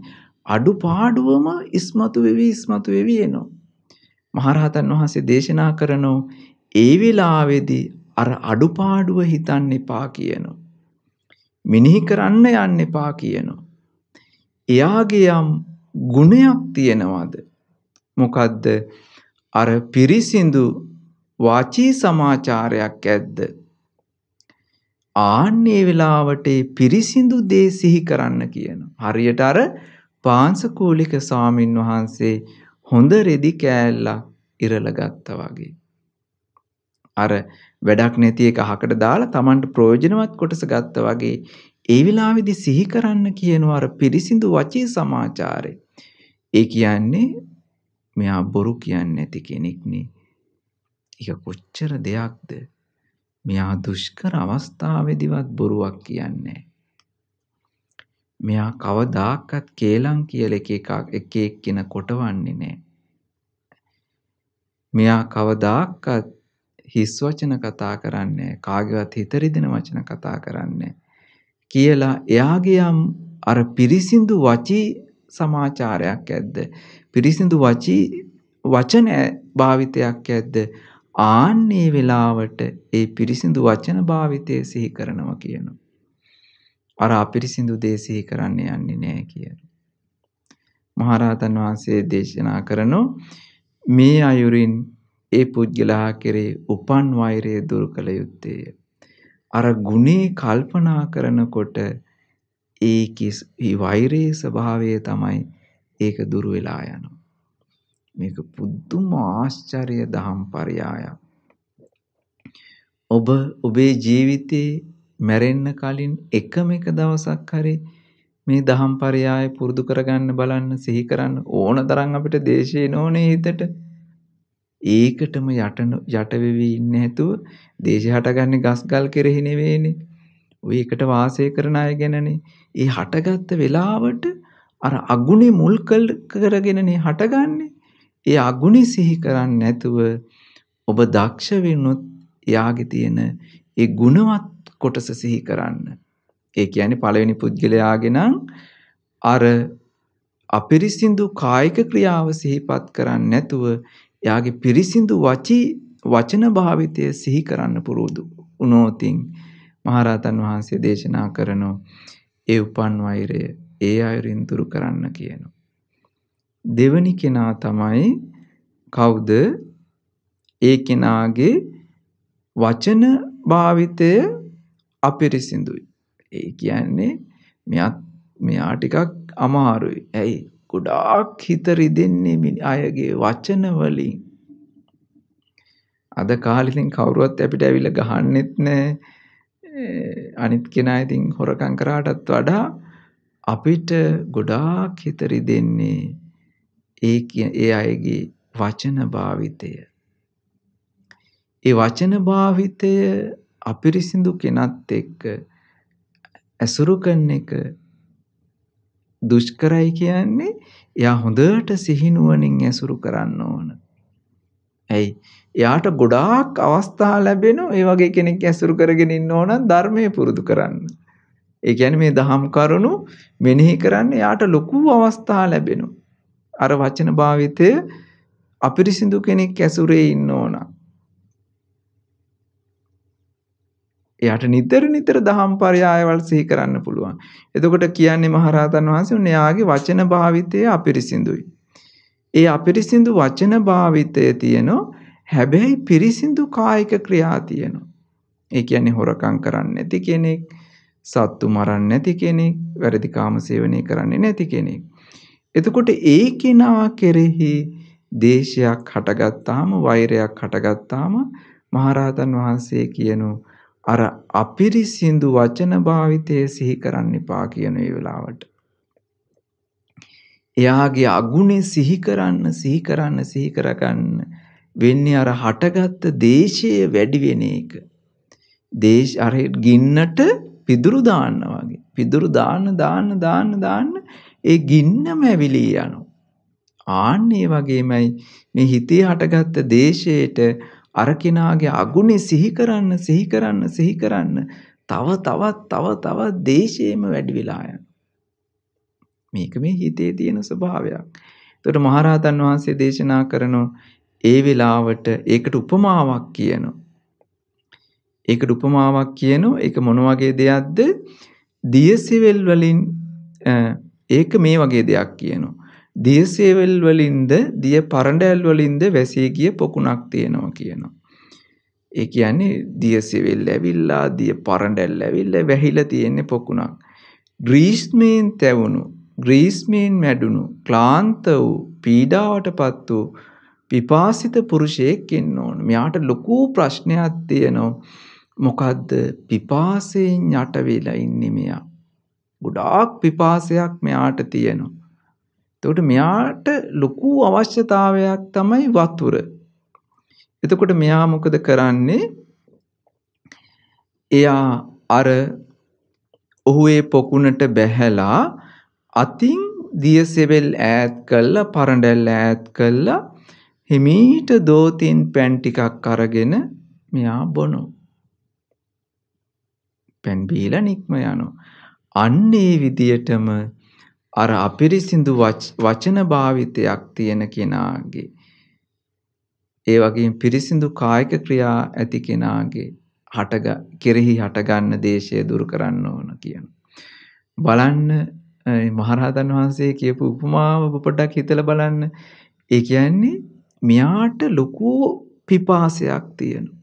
[SPEAKER 1] අඩු පාඩුවම ඉස්මතු වෙවි ඉස්මතු වෙවි එනවා. මහරහතන් වහන්සේ දේශනා කරනෝ ඒ වෙලාවේදී අර අඩුපාඩුව හිතන්න එපා කියනවා. මිනිහි කරන්න යන්න එපා කියනවා. එයාගේ යම් ගුණයක් තියෙනවද? මොකද්ද? අර පිරිසිඳු වාචී සමාචාරයක් ඇද්ද? ආන්නේ වෙලාවට පිරිසිදු දේ සිහි කරන්න කියන. හරියට අර පාංශකූලික ස්වාමින් වහන්සේ හොඳ රෙදි කෑල්ලක් ඉරල ගත්තා වගේ. අර වැඩක් නැති එක අහකට දාලා Tamanට ප්‍රයෝජනවත් කොටස ගත්තා වගේ ඒ වෙලාවේදී සිහි කරන්න කියනවා අර පිරිසිදු වචී සමාචාරය. ඒ කියන්නේ මෙයා බොරු කියන්නේ නැති කෙනෙක් නේ. ඒක කොච්චර දෙයක්ද මෙයා දුෂ්කර අවස්ථාවේදීවත් බොරුවක් කියන්නේ මෙයා කවදාකවත් කේලම් කියලා එක එක එක එක්කින කොටවන්නේ නැහැ මෙයා කවදාකවත් හිස් වචන කතා කරන්නේ කාගේවත් හිත රිදෙන වචන කතා කරන්නේ කියලා එයාගේ යම් අර පිරිසිදු වචී සමාචාරයක් ඇද්ද පිරිසිදු වචී වචන භාවිතයක් ඇද්ද ආන්නේ වෙලාවට ඒ පිරිසිදු වචන භාවිතය සිහි කරනවා කියනු. අර අපිරිසිදු දේ සිහි කරන්න යන්නේ නෑ කියන. මහරහතන් වහන්සේ දේශනා කරනු මේ අයුරින් ඒ පුද්ගලහා කෙරේ උපන් වෛරය දුරු කළ යුත්තේය. අර ගුණේ කල්පනා කරනකොට ඒ වෛරයේ ස්වභාවය තමයි ඒක දුරු වෙලා යනවා. මේක පුදුම ආශ්චර්ය දහම් පරයායක්. ඔබ ඔබේ ජීවිතේ මැරෙන්න කලින් එකම එක දවසක් හරි මේ දහම් පරයාය පුරුදු කරගන්න බලන්න සිහි කරන්න ඕන තරම් අපිට දේශේ නොනේ හිතට. ඒකටම යටන යටවෙවි ඉන්න හැතුව දේශය හටගන්නේ ගස්ගල් කෙරෙහි නෙවෙයිනේ. ඔය එකට වාසය කරන අය ගැනනේ. ඒ හටගත්ත වෙලාවට අර අගුණේ මුල් කරගෙනනේ හටගන්නේ. ඒ අගුණ සිහි කරන්නේ නැතුව ඔබ දක්ෂ වෙනොත් එයාගේ තියෙන ඒ ගුණවත් කොටස සිහි කරන්න. ඒ කියන්නේ පළවෙනි පුද්ගලයාගෙන අර අපිරිසිදු කායික ක්‍රියාව සිහිපත් කරන්නේ නැතුව එයාගේ පිරිසිදු වචී වචන භාවිතය සිහි කරන්න පුරුදු වුණොතින් මහරහතන් වහන්සේ දේශනා කරනෝ ඒ උපන් වෛරය ඒ අයුරින් දුරු කරන්න කියනවා. දෙවෙනි කෙනා තමයි කවුද? ඒ කෙනාගේ වචන භාවිතය අපිරිසිදුයි. ඒ කියන්නේ මෙයා මෙයා ටිකක් අමාරුයි. ඇයි? ගොඩාක් හිත රිදෙන්නේ මේ අයගේ වචන වලින්. අද කාලේ ඉතින් කවුරුවත් අපිට ඇවිල්ලා ගහන්නෙත් නෑ. අනිත් කෙනා ඉතින් හොරකම් කරාටත් වඩා අපිට ගොඩාක් හිත රිදෙන්නේ ඒ ඒ අයගේ වචන භාවිතය ඒ වචන භාවිතය අපිරිසිදු කෙනත් එක්ක ඇසුරු කරන එක දුෂ්කරයි කියන්නේ එයා හොඳට සිහිනුවණින් ඇසුරු කරන්න ඕන. ඇයි? එයාට ගොඩාක් අවස්ථා ලැබෙනවා ඒ වගේ කෙනෙක් ඇසුරු කරගෙන ඉන්න ඕන ධර්මයේ පුරුදු කරන්න. ඒ කියන්නේ මේ දහම් කරුණු මෙනෙහි කරන්න එයාට ලොකු අවස්ථා ලැබෙනවා. අර වචන භාවිතය අපිරිසිදු කෙනෙක් ඇසුරේ ඉන්න ඕන. එයට නිතර නිතර දහම් පරයායවල් සිහි කරන්න පුළුවන්. එතකොට කියන්නේ මහරහතන් වහන්සේ උන්යාගේ වචන භාවිතය අපිරිසිදුයි. ඒ අපිරිසිදු වචන භාවිතය තියෙනවා හැබැයි පිරිසිදු කායික ක්‍රියා තියෙනවා. ඒ කියන්නේ හොරකං කරන්න නැති කෙනෙක්, සත්තු මරන්න නැති කෙනෙක්, වැරදි කාම සේවනය කරන්නේ නැති කෙනෙක්. එතකොට ඒ කෙනා කෙරෙහි දේශයක් හටගත්තාම වෛරයක් හටගත්තාම මහරහතන් වහන්සේ කියනෝ අර අපිරිසිදු වචන භාවිතය සිහි කරන්න එපා කියන ඒ වෙලාවට. එයාගේ අගුණේ සිහි කරන්න සිහි කරන්න සිහි කරගන්න වෙන්නේ අර හටගත්ත දේශය වැඩි වෙන එක. දේශ අර ගින්නට පිදුරු දාන්න වගේ. පිදුරු දාන්න දාන්න දාන්න දාන්න ඒ ගින්නම ඇවිලී යනවා. ආන්නේ වගේමයි මේ හිතේ හටගත්ත දේශයට අර කෙනාගේ අගුණේ සිහි කරන්න සිහි කරන්න සිහි කරන්න තව තවත් තව තවත් දේශේම වැඩි වෙලා යනවා. මේක මේ හිතේ තියෙන ස්වභාවයක්. එතකොට මහරහතන් වහන්සේ දේශනා කරන ඒ වෙලාවට ඒකට උපමාවක් කියනවා. ඒකට උපමාවක් කියනවා. ඒක මොන වගේ දෙයක්ද? දියසෙවල් වලින් ඒක මේ වගේ දෙයක් කියනවා. දියසේවල් වලින්ද දිය පරඬැල් වලින්ද වැසී ගිය පොකුණක් තියෙනවා කියනවා. ඒ කියන්නේ දියසෙවිල් ඇවිල්ලා දිය පරඬැල් ඇවිල්ලා වැහිලා තියෙන පොකුණක්. ග්‍රීස්මයෙන් තැවුණු, ග්‍රීස්මයෙන් මැඩුණු, ක්ලාන්ත වූ, පීඩාවටපත් වූ පිපාසිත පුරුෂයෙක් ඉන්න ඕන. මෙයාට ලොකු ප්‍රශ්නයක් තියෙනවා. මොකද්ද පිපාසයෙන් යට වෙලා ඉන්නේ මෙයා. ගොඩාක් පිපාසයක් මෙයාට තියෙනවා. එතකොට මෙයාට ලොකු අවශ්‍යතාවයක් තමයි වතුර. එතකොට මෙයා මොකද කරන්නේ? එයා අර ඔහු ඒ පොකුණට බැහැලා අතින් දියසෙවල් ඈත් කළා පරඬැල් ඈත් කළා හිමීට දෝතින් පැන් ටිකක් අරගෙන මෙයා බොනෝ. පැන් බීලා නික්ම යනවා. අන්න ඒ විදියටම අර අපිරිසිදු වචන භාවිතයක් තියෙන කෙනාගේ ඒ වගේම පිරිසිදු කායික ක්‍රියා ඇති කෙනාගේ හටග කෙරෙහි හටගන්න දේශය දුරු කරන්න ඕන කියන. බලන්න මහරහතන් වහන්සේ කියපු උපමාව පොඩ්ඩක් හිතලා බලන්න. ඒ කියන්නේ මෙයාට ලොකු පිපාසයක් තියෙනවා.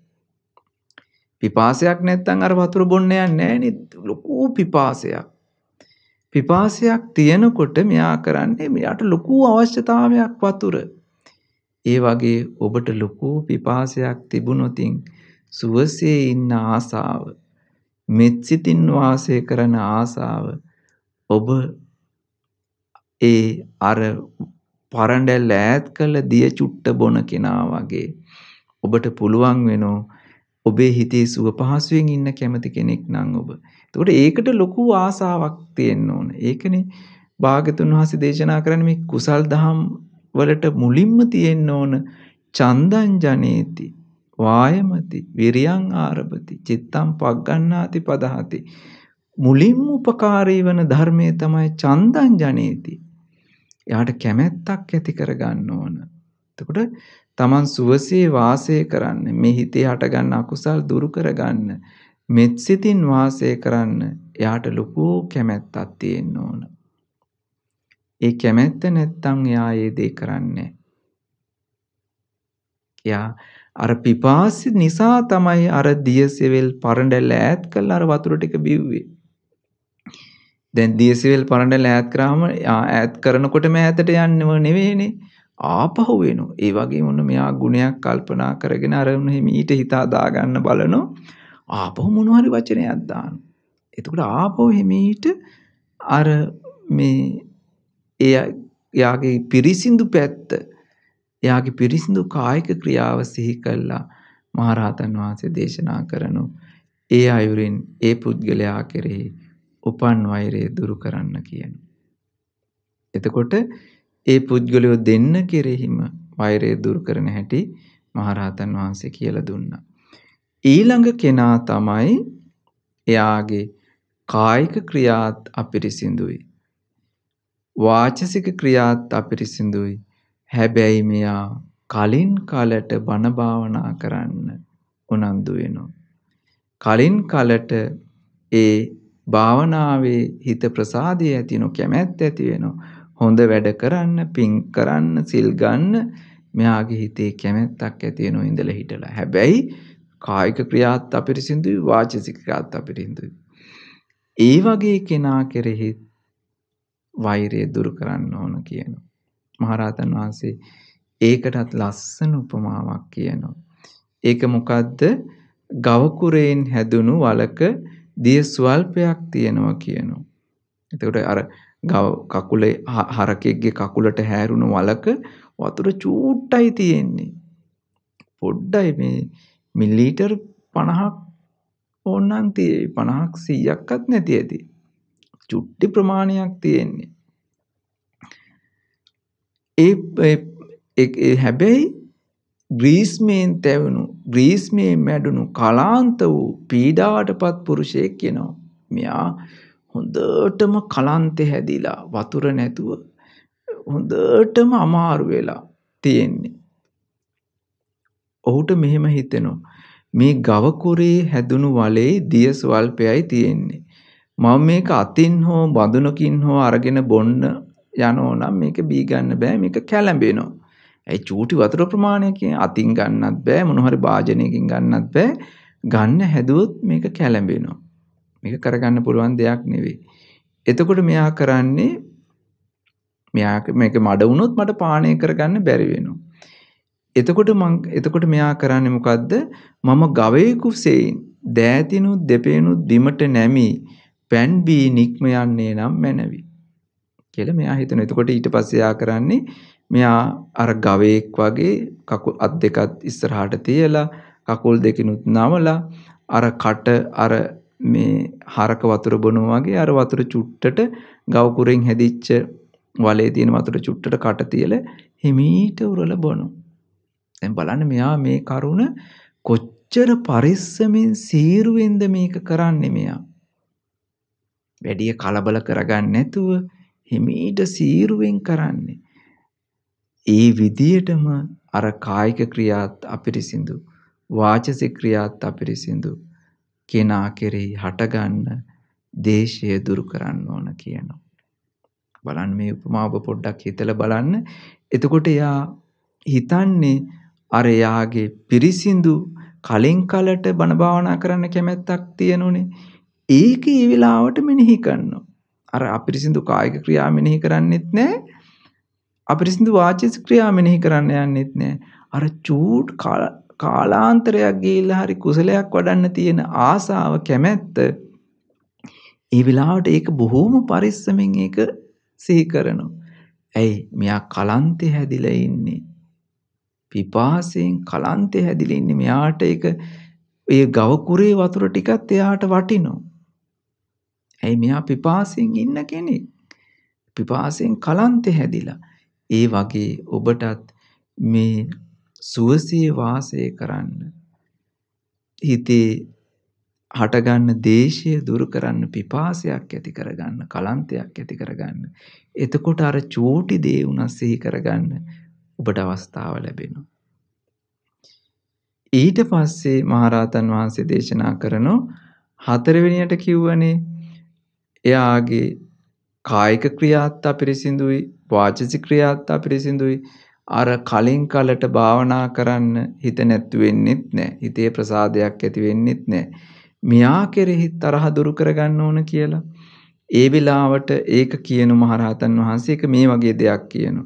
[SPEAKER 1] පිපාසයක් නැත්තං අර වතුර බොන්න යන්නේ නැහැ ලොකු පිපාසයක්. පිපාසයක් තියෙනකොට මෙයා කරන්නේ මෙයාට ලොකු අවශ්‍යතාවයක් වතුර. ඒ වගේ ඔබට ලොකු පිපාසයක් තිබුණොතින් සුවසේ ඉන්න ආසාව මෙත් සිතින් වාසය කරන ආසාව ඔබ ඒ අර පරඬැල් ඈත් කළ දිය චුට්ට බොන කෙනා වගේ ඔබට පුළුවන් වෙනෝ ඔබේ හිතේ සුව පහසුවෙන් ඉන්න කැමති කෙනෙක් නම් ඔබ. එතකොට ඒකට ලොකු ආසාවක් තියෙන්න ඕන. ඒකනේ භාගතුන් වහන්සේ දේශනා කරන්නේ මේ කුසල් දහම් වලට මුලින්ම තියෙන්න ඕන චන්දං ජනේති වායමති විරියං ආරභති චිත්තං පග්ගණ්ණාති පදහති මුලින්ම උපකාරී වන ධර්මයේ තමයි චන්දං ජනේති එයාට කැමැත්තක් ඇති කරගන්න ඕන එතකොට තමන් සුවසේ වාසය කරන්න මේ හිතේ හටගන්න අකුසල් දුරු කරගන්න මෙත් සිතින් වාසය කරන්න එයාට ලොකු කැමැත්තක් තියෙන්න ඕන. ඒ කැමැත්ත නැත්තම් එයා ඒ දේ කරන්නේ එයා අර පිපාසි නිසා තමයි අර දියසෙවල් පරඬැල ඈත් කළා අර වතුර ටික බිව්වේ. දැන් දියසෙවල් පරඬැල ඈත් කරාම ඈත් කරනකොටම ඈතට යන්නව නෙවෙයිනේ. ආපහු වෙනවා. ඒ වගේම ඔන්න මෙයා ගුණයක් කල්පනා කරගෙන අරමුණ හිමීට හිත හදා ගන්න බලනවා. ආපහු මොන හරි වචනයක් දානවා. එතකොට ආපහු හිමීට අර මේ එයාගේ පිරිසිදු පැත්ත එයාගේ පිරිසිදු කායික ක්‍රියාව සිහි කළා මහරහතන් වහන්සේ දේශනා කරනු ඒ අයුරින් ඒ පුද්ගලයා කෙරෙහි උපන් වෛරය දුරු කරන්න කියන. එතකොට ඒ පුද්ගලයෝ දෙන්න කෙරෙහිම වෛරය දුරු කරන හැටි මහරහතන් වහන්සේ කියලා දුන්නා. ඊළඟ කෙනා තමයි එයාගේ කායික ක්‍රියාත් අපිරිසිඳුයි. වාචසික ක්‍රියාත් අපිරිසිඳුයි. හැබැයි මෙයා කලින් කලට බණ භාවනා කරන්න උනන්දු වෙනවා. කලින් කලට ඒ භාවනාවේ හිත ප්‍රසාදය ඇති නොකැමැත් ඇති වෙනවා. හොඳ වැඩ කරන්න පින් කරන්න සිල් ගන්න මෙයාගේ හිතේ කැමැත්තක් ඇති වෙනු ඉඳලා හිටලා. හැබැයි කායික ක්‍රියාත් අපිරිසිදුයි වාචික ක්‍රියාත් අපිරිසිදුයි. ඒ වගේ කෙනා කෙරෙහි වෛරය දුරු කරන්න ඕන කියනවා. මහරහතන් වහන්සේ ඒකටත් ලස්සන උපමාවක් කියනවා. ඒක මොකද්ද? ගවකුරයෙන් හැදුණු වලක දිය ස්වල්පයක් තියෙනවා කියනවා. එතකොට අර ගව කකුලේ හරකෙක්ගේ කකුලට හැරුණු වලක වතුර චූට්ටයි තියෙන්නේ. පොඩ්ඩයි මේ මිලීටර් 50ක් ඕනනම් තියෙයි 50ක් 100ක්වත් නැති ඇති. චුට්ටි ප්‍රමාණයක් තියෙන්නේ. ඒ හැබැයි ග්‍රීස්මයෙන් තැවුණු ග්‍රීස්මයෙන් මැඩුණු කලාන්ත වූ පීඩාවටපත් පුරුෂයෙක් කියනවා. මෙයා හොඳටම කලන්තෙ හැදිලා වතුර නැතුව හොඳටම අමාරු වෙලා තියෙන්නේ. ඔහුට මෙහෙම හිතෙනවා. මේ ගවකුරේ හැදුණු වලේ දියස් වල්පයයි තියෙන්නේ. මම මේක අතින් හෝ බඳුනකින් හෝ අරගෙන බොන්න යනෝ නම් මේක බී ගන්න බෑ මේක කැළඹෙනවා. ඇයි චූටි වතුර ප්‍රමාණයකින් අතින් ගන්නත් බෑ මොන හරි භාජනයකින් ගන්නත් බෑ ගන්න හැදුවොත් මේක කැළඹෙනවා. මේක කරගන්න පුළුවන් දෙයක් නෙවෙයි. එතකොට මෙයා කරන්නේ මෙයා මේක මඩ වුණොත් මට පානය කරගන්න බැරි වෙනවා. එතකොට මං එතකොට මෙයා කරන්නේ මොකද්ද? මම ගවයෙකු සෙයින් දෑතිනුත් දෙපේනුත් බිමට නැමි පැන් බී නික්ම යන්නේ නම් මැනවි. කියලා මෙයා හිතන. එතකොට ඊට පස්සේ යා කරන්නේ මෙයා අර ගවයෙක් වගේ කකුල් අත් දෙකත් ඉස්සරහට තියලා කකුල් දෙකිනුත් නමලා අර කට අර මේ හරක වතුර බොනවා වගේ අර වතුර චුට්ටට ගවකුරෙන් හැදිච්ච වලේ තියෙන වතුර චුට්ටට කට තියලා හිමීට උරල බොනවා. දැන් බලන්න මෙයා මේ කරුණ කොච්චර පරිස්සමෙන් සීරුවෙන්ද මේක කරන්නේ මෙයා. වැඩිය කලබල කරගන්න නැතුව හිමීට සීරුවෙන් කරන්නේ. ඒ විදියටම අර කායික ක්‍රියාත් අපිරිසිදු වාචසික ක්‍රියාත් අපිරිසිදු කෙනා කෙරෙහි හටගන්න දේශය දුරු කරන්න ඕන කියනවා. බලන්න මේ උපමාව පොඩ්ඩක් හිතලා බලන්න. එතකොට එයා හිතන්නේ අර එයාගේ පිරිසිදු කලින් කලට බණ භාවනා කරන්න කැමැත්තක් තියෙනුනේ. ඒක ඒ වෙලාවට මෙනෙහි කරනවා. අර අපිරිසිදු කායික ක්‍රියා මෙනෙහි කරන්නෙත් නැහැ. අපිරිසිදු වාචික ක්‍රියා මෙනෙහි කරන්න යන්නෙත් නැහැ. අර චූට් කාලාන්තරයක් ගිහිල්ලා හරි කුසලයක් වඩන්න තියෙන ආසාව කැමැත්ත ඒ වෙලාවට ඒක බොහෝම පරිස්සමෙන් ඒක සිහි කරනවා. ඇයි මෙයා කලන්තේ හැදිලා ඉන්නේ. පිපාසයෙන් කලන්තේ හැදිලා ඉන්නේ. මෙයාට ඒක ඒ ගව කුරේ වතුර ටිකත් එයාට වටිනවා. ඇයි මෙයා පිපාසයෙන් ඉන්න කෙනෙක්. පිපාසයෙන් කලන්තේ හැදිලා. ඒ වගේ ඔබටත් මේ සුවසේ වාසය කරන්න හිතේ හටගන්න දේශය දුරු කරන්න පිපාසයක් ඇති කරගන්න කලන්තයක් ඇති කරගන්න එතකොට අර චූටි දේ උනස් සිහි කරගන්න ඔබට අවස්ථාව ලැබෙනවා ඊට පස්සේ මහරහතන් වහන්සේ දේශනා කරනෝ හතරවෙනියට කිව්වනේ එයාගේ කායික ක්‍රියාත් අපිරිසිදුයි වාචසික ක්‍රියාත් අපිරිසිදුයි අර කලින් කලට භාවනා කරන්න හිත නැතු වෙන්නෙත් නැහැ. හිතේ ප්‍රසාදයක් ඇති වෙන්නෙත් නැහැ. මියා කෙරෙහි තරහ දුරු කරගන්න ඕන කියලා. ඒ වෙලාවට ඒක කියනු මහරහතන් වහන්සේ ඒක මේ වගේ දෙයක් කියනු.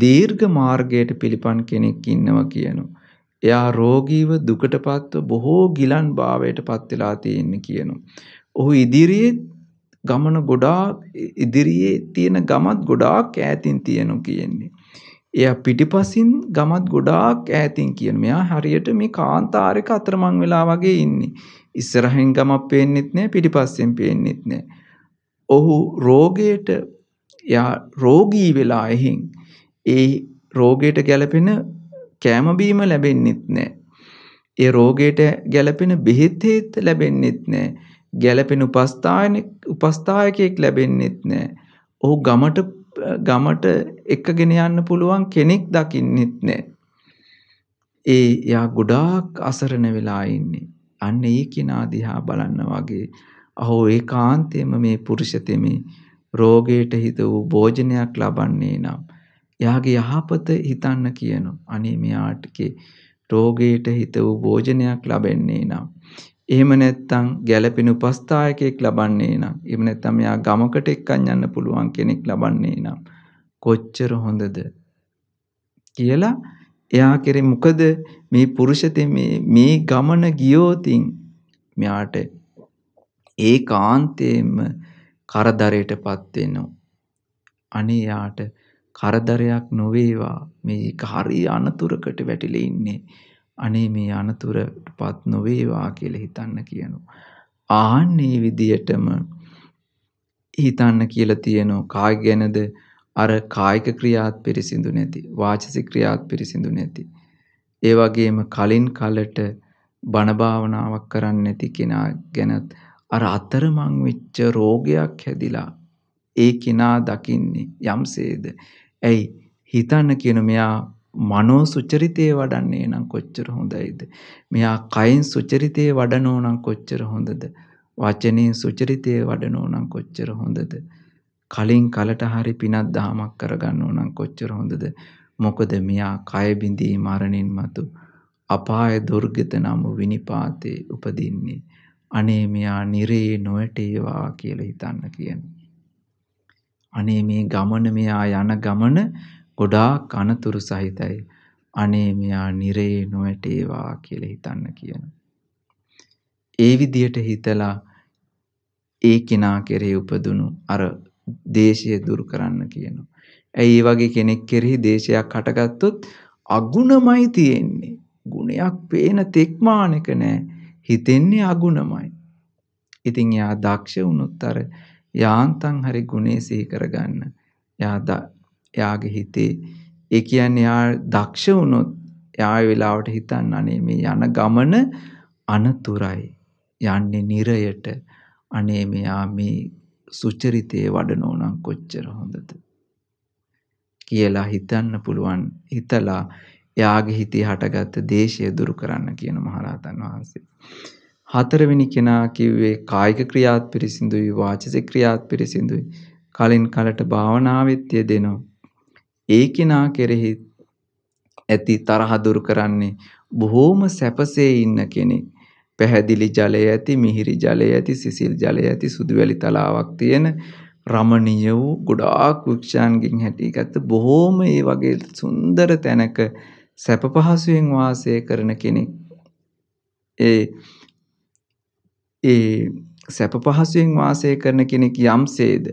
[SPEAKER 1] දීර්ඝ මාර්ගයට පිළිපන් කෙනෙක් ඉන්නවා කියනු. එයා රෝගීව දුකටපත්ව බොහෝ ගිලන් භාවයටපත් වෙලා තියෙන්නේ කියනු. ඔහු ඉදිරියේ ගමන ගොඩාක් ඉදිරියේ තියෙන ගමත් ගොඩාක් ඈතින් තියෙනු කියන්නේ. එයා පිටිපසින් ගමත් ගොඩාක් ඈතින් කියන මෙයා හරියට මේ කාන්තාරයක අතරමං වෙලා වගේ ඉන්නේ. ඉස්සරහින් ගමක් පේන්නෙත් නෑ පිටිපස්සෙන් පේන්නෙත් නෑ. ඔහු රෝගයට එයා රෝගී වෙලා එහෙන් ඒ රෝගයට ගැලපෙන කෑම බීම ලැබෙන්නෙත් නෑ. ඒ රෝගයට ගැලපෙන බෙහෙත් හේත් ලැබෙන්නෙත් නෑ. ගැලපෙන උපස්ථායන උපස්ථායකයෙක් ලැබෙන්නෙත් නෑ. ඔහු ගමට ගමට එකගෙන යන්න පුළුවන් කෙනෙක් දකින්නෙත් නෑ. ඒ යා ගොඩාක් අසරණ වෙලා ඉන්නේ. අන්න ඒ කෙනා දිහා බලන්න වගේ අහෝ ඒ කාන්තයම මේ පුරුෂතෙමේ රෝගයට හිත වූ භෝජනයක් ලබන්නේ නම්. යාගේ යහපත හිතන්න කියනු. අනේ මෙයාටකේ රෝගයට හිත වූ භෝජනයක් ලබෙන්නේ නම්. එහෙම නැත්නම් ගැළපෙන උපස්ථායකයෙක් ලබන්නේ නම් එහෙම නැත්නම් මෙයා ගමකට එක්කන් යන්න පුළුවන් කෙනෙක් ලබන්නේ නම් කොච්චර හොඳද කියලා එයා කෙරේ මොකද මේ පුරුෂතේ මේ මේ ගමන ගියෝතින් මෙයාට ඒ කාන්තේම කරදරයටපත් වෙනවා අනේ යාට කරදරයක් නොවේවා මේක හරි අනතුරකට වැටිලා ඉන්නේ අනේ මේ අනතුරටපත් නොවේවා කියලා හිතන්න කියනවා. ආන්නේ විදියටම හිතන්න කියලා තියෙනවා කාය ගැනද අර කායික ක්‍රියාත් පිරිසිදු නැති වාචසික ක්‍රියාත් පිරිසිදු නැති ඒ වගේම කලින් කලට බණ භාවනාවක් කරන්නේ නැති කෙනා ගැනත් අර අතරමං වෙච්ච රෝගයක් හැදිලා ඒ කෙනා දකින්නේ යම්සේද ඇයි හිතන්න කියන මෙයා මනෝ සුචරිතය වඩන්නේ නම් කොච්චර හොඳයිද. මෙයා කයින් සුචරිතය වඩනෝ නම් කොච්චර හොඳද. වචනයෙන් සුචරිතය වඩනෝ නම් කොච්චර හොඳද. කලින් කලට හරි පිනත් දහමක් කරගන්නෝ නම් කොච්චර හොඳද. මොකද මෙයා කයබිඳී මරණින් මතු. අපාය දුර්ගත නම් විනිපාතේ උපදින්නේ. අනේ මෙයා නිරේ නොයටේවා කියලා හිතන්න කියන. අනේ මේ ගමන මෙයා යන ගමන ගොඩාක් අනතුරු සහිතයි. අනේ මෙයා නිරේ නොවැටේවා කියලා හිතන්න කියනවා. ඒ විදියට හිතලා ඒ කෙනා කෙරෙහි උපදුණු අර දේශය දුරු කරන්න කියනවා. ඇයි ඒ වගේ කෙනෙක් කෙරෙහි දේශයක් හටගත්තොත් අගුණමයි තියෙන්නේ. ගුණයක් පේන තෙක්මානක නෑ. හිතෙන්නේ අගුණමයි. ඉතින් යා දක්ෂ වුණොත් අර යාන්තම් හරි ගුණේ සිහි කරගන්න. යා එයාගේ හිතේ ඒ කියන්නේ එයා දක්ෂ වුණොත් එයා වෙලාවට හිතන්න අනේ මේ යන ගමන අනතුරයි යන්නේ නිරයට අනේ මෙයා මේ සුචරිතයේ වඩනෝ නම් කොච්චර හොඳද කියලා හිතන්න පුළුවන් හිතලා එයාගේ හිතේ හටගත්ත දේශය දුරු කරන්න කියන මහරහතන් වහන්සේ හතරවෙනි කෙනා කිව්වේ කායික ක්‍රියාත් පිරිසිදුයි වාචසික ක්‍රියාත් පිරිසිදුයි කලින් කලට භාවනාවෙත් යෙදෙනවා ඒ කෙනා කෙරෙහි ඇති තරහ දුරු කරන්නේ බොහෝම සැපසේ ඉන්න කෙනෙක්. පැහැදිලි ජලය ඇති, මිහිරි ජලය ඇති, සිසිල් ජලය ඇති සුදුවැලි තලාවක් තියෙන රමණීය වූ ගොඩාක් වෘක්ෂයන්ගෙන් හැටිගත් බොහෝම ඒ වගේ සුන්දර තැනක සැප පහසුවෙන් වාසය කරන කෙනෙක්. ඒ ඒ සැප පහසුවෙන් වාසය කරන කෙනෙක් යම්සේද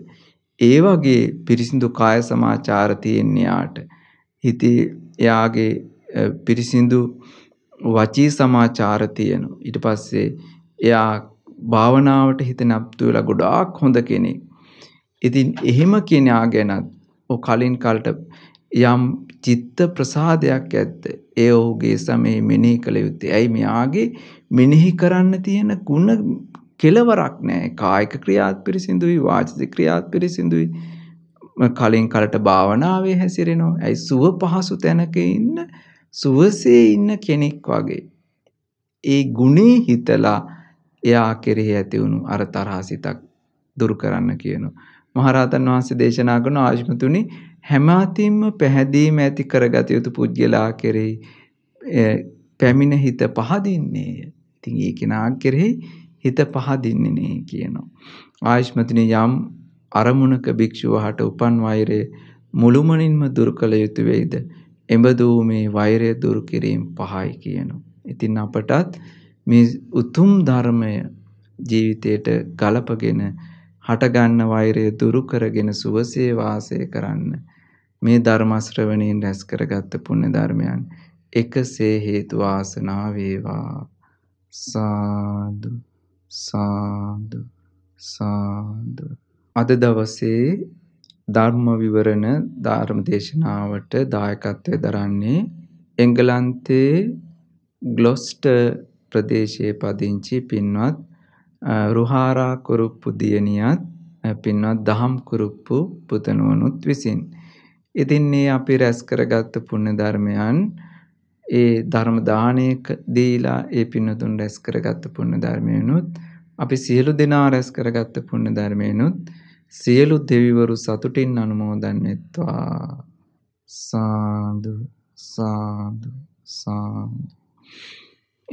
[SPEAKER 1] ඒ වගේ පිරිසිදු කාය සමාචාර තියෙන යාට. ඉතින් එයාගේ පිරිසිදු වචී සමාචාර තියෙනවා. ඊට පස්සේ එයා භාවනාවට හිත නැප්තු වෙලා ගොඩාක් හොඳ කෙනෙක්. ඉතින් එහෙම කෙනා ගැනත් ඔ කලින් කලට යම් චිත්ත ප්‍රසාදයක් ඇත්ත. ඒ ඔහුගේ සමේ මෙනෙහි කළ යුත්තේ. ඇයි මෙයාගේ මෙනෙහි කරන්න තියෙන ಗುಣ කෙලවරක් නෑ කායික ක්‍රියාත් පිරිසිදුයි වාචසික ක්‍රියාත් පිරිසිදුයි කලින් කලට භාවනාවේ හැසිරෙනවා ඇයි සුව පහසු තැනක ඉන්න සුවසේ ඉන්න කෙනෙක් වගේ ඒ ගුණේ හිතලා එයා කෙරෙහි ඇති වුණු අර තරහ සිතක් දුරු කරන්න කියනවා මහරහතන් වහන්සේ දේශනා කරන ආශ්මතුනි හැම අතින්ම පැහැදීම ඇති කරගත යුතු පුද්ගලයා කෙරෙහි පැමිණ හිත පහදින්නේය. ඉතින් ඒ කෙනා කෙරෙහි හිත පහදින්නේ නේ කියනවා. ආයෂ්මතිනි යම් අරමුණක භික්ෂුවහට උපන් වෛරය මුළුමනින්ම දුරු කළ යුතු වෙයිද? එඹදු මේ වෛරය දුරු කිරීම පහයි කියනවා. ඉතින් අපටත් මේ උතුම් ධර්මය ජීවිතයට ගලපගෙන හටගන්න වෛරය දුරු කරගෙන සුවසේ වාසය කරන්න මේ ධර්ම ශ්‍රවණයෙන් රැස් කරගත් පුණ්‍ය ධර්මයන් එකසේ හේතු වාසනා වේවා සාදු සාදු සාදු අද දවසේ ධර්ම විවරණ ධර්ම දේශනාවට දායකත්වය දරන්නේ එංගලන්තයේ ග්ලොස්ටර් ප්‍රදේශයේ පදිංචි පින්වත් රුහාරා කුරුප්පු දියණියත් පින්වත් දහම් කුරුප්පු පුතණුවනුත් විසින්. ඉතින් මේ අපි රැස් කරගත් පුණ්‍ය ධර්මයන් ඒ ධර්ම දානයක දීලා ඒ පින්නතුන් රැස් කරගත්ත පුණ්‍ය ධර්මයනුත් අපි සියලු දෙනා රැස් කරගත්ත පුණ්‍ය ධර්මයනුත් සියලු දෙවිවරු සතුටින් අනුමෝදන් වෙත්වා සාදු සාදු සාදු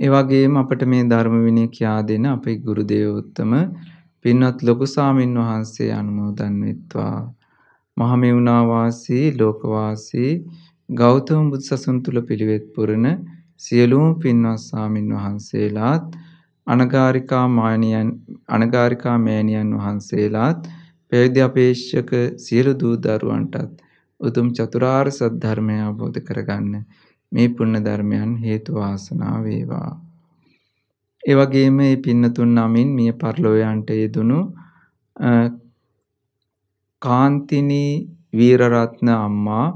[SPEAKER 1] ඒ වගේම අපට මේ ධර්ම විනය කියා දෙන අපේ ගුරු දේවෝත්තම පින්වත් ලොකු සාමින් වහන්සේ අනුමෝදන් වෙත්වා මහමෙවුනා වාසී ලෝක වාසී ගෞතම බුදුසසුන් තුල පිළිවෙත් පුරන සියලුම පින්වත් සාමින් වහන්සේලාත් අනගාരികා මාණියන් අනගාരികා මෑණියන් වහන්සේලාත් පැවිදි අපේක්ෂක සියලු දූ දරුවන්ටත් උතුම් චතුරාර්ය සත්‍ය අවබෝධ කරගන්න මේ පුණ්‍ය ධර්මයන් හේතු වාසනා වේවා. ඒ වගේම මේ පින්නතුන් නමින් මිය පරලෝ යන්ට යෙදුණු කාන්තිනී වීරරත්න අම්මා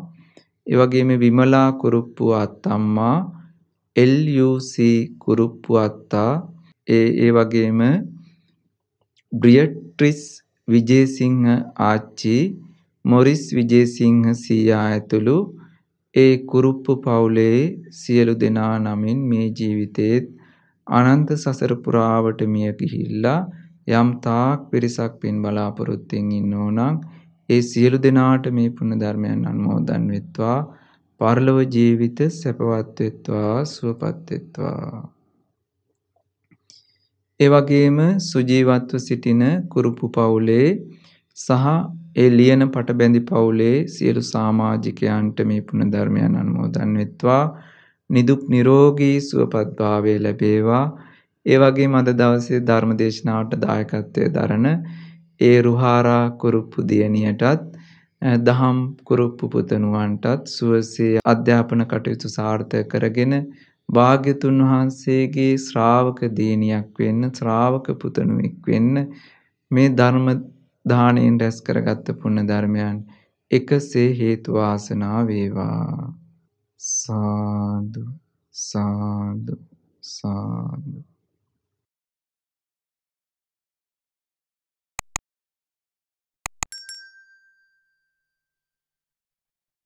[SPEAKER 1] ඒ වගේම විමලා කුරුප්පුව අත්තම්මා LUC කුරුප්පු අත්තා ඒ ඒ වගේම බ්‍රියට්‍රිස් විජේසිංහ ආච්චි මොරිස් විජේසිංහ සීයා ඇතුළු ඒ කුරුප්පු පවුලේ සියලු දෙනා නමින් මේ ජීවිතේත් අනන්ත සසර පුරාවට මිය ගිහිල්ලා යම් තාක් පිරිසක් පින් බලාපොරොත්තුෙන් ඉන්නෝ නම් ඒ සියලු දෙනාට මේ පුණ්‍ය ධර්මයන් අනුමෝදන් වෙත්වා. පරලොව ජීවිත සැපවත් වෙත්වා, සුවපත් වෙත්වා. ඒ වගේම සුජීවත්ව සිටින කුරුපු පවුලේ සහ ඒ ලියන පටබැඳි පවුලේ සියලු සමාජිකයන්ට මේ පුණ්‍ය ධර්මයන් අනුමෝදන් වෙත්වා නිදුක් නිරෝගී සුවපත් භාවය ලැබේවා ඒ වගේම අද දවසේ ධර්ම දේශනාවට දායකත්වයේ දරන ඒ රුහාරා කුරුප්පු දියණියටත් දහම් කුරුප්පු පුතණුවන්ටත් සුවසේ අධ්‍යාපන කටයුතු සාර්ථක කරගෙන භාග්‍යතුන් වහන්සේගේ ශ්‍රාවක දියණියක් වෙන්න ශ්‍රාවක පුතණුවෙක් වෙන්න මේ ධර්ම දාණයෙන් රැස් කරගත්ත පුණ්‍ය ධර්මයන් එකසේ හේතු වාසනා වේවා සාදු සාදු සාදු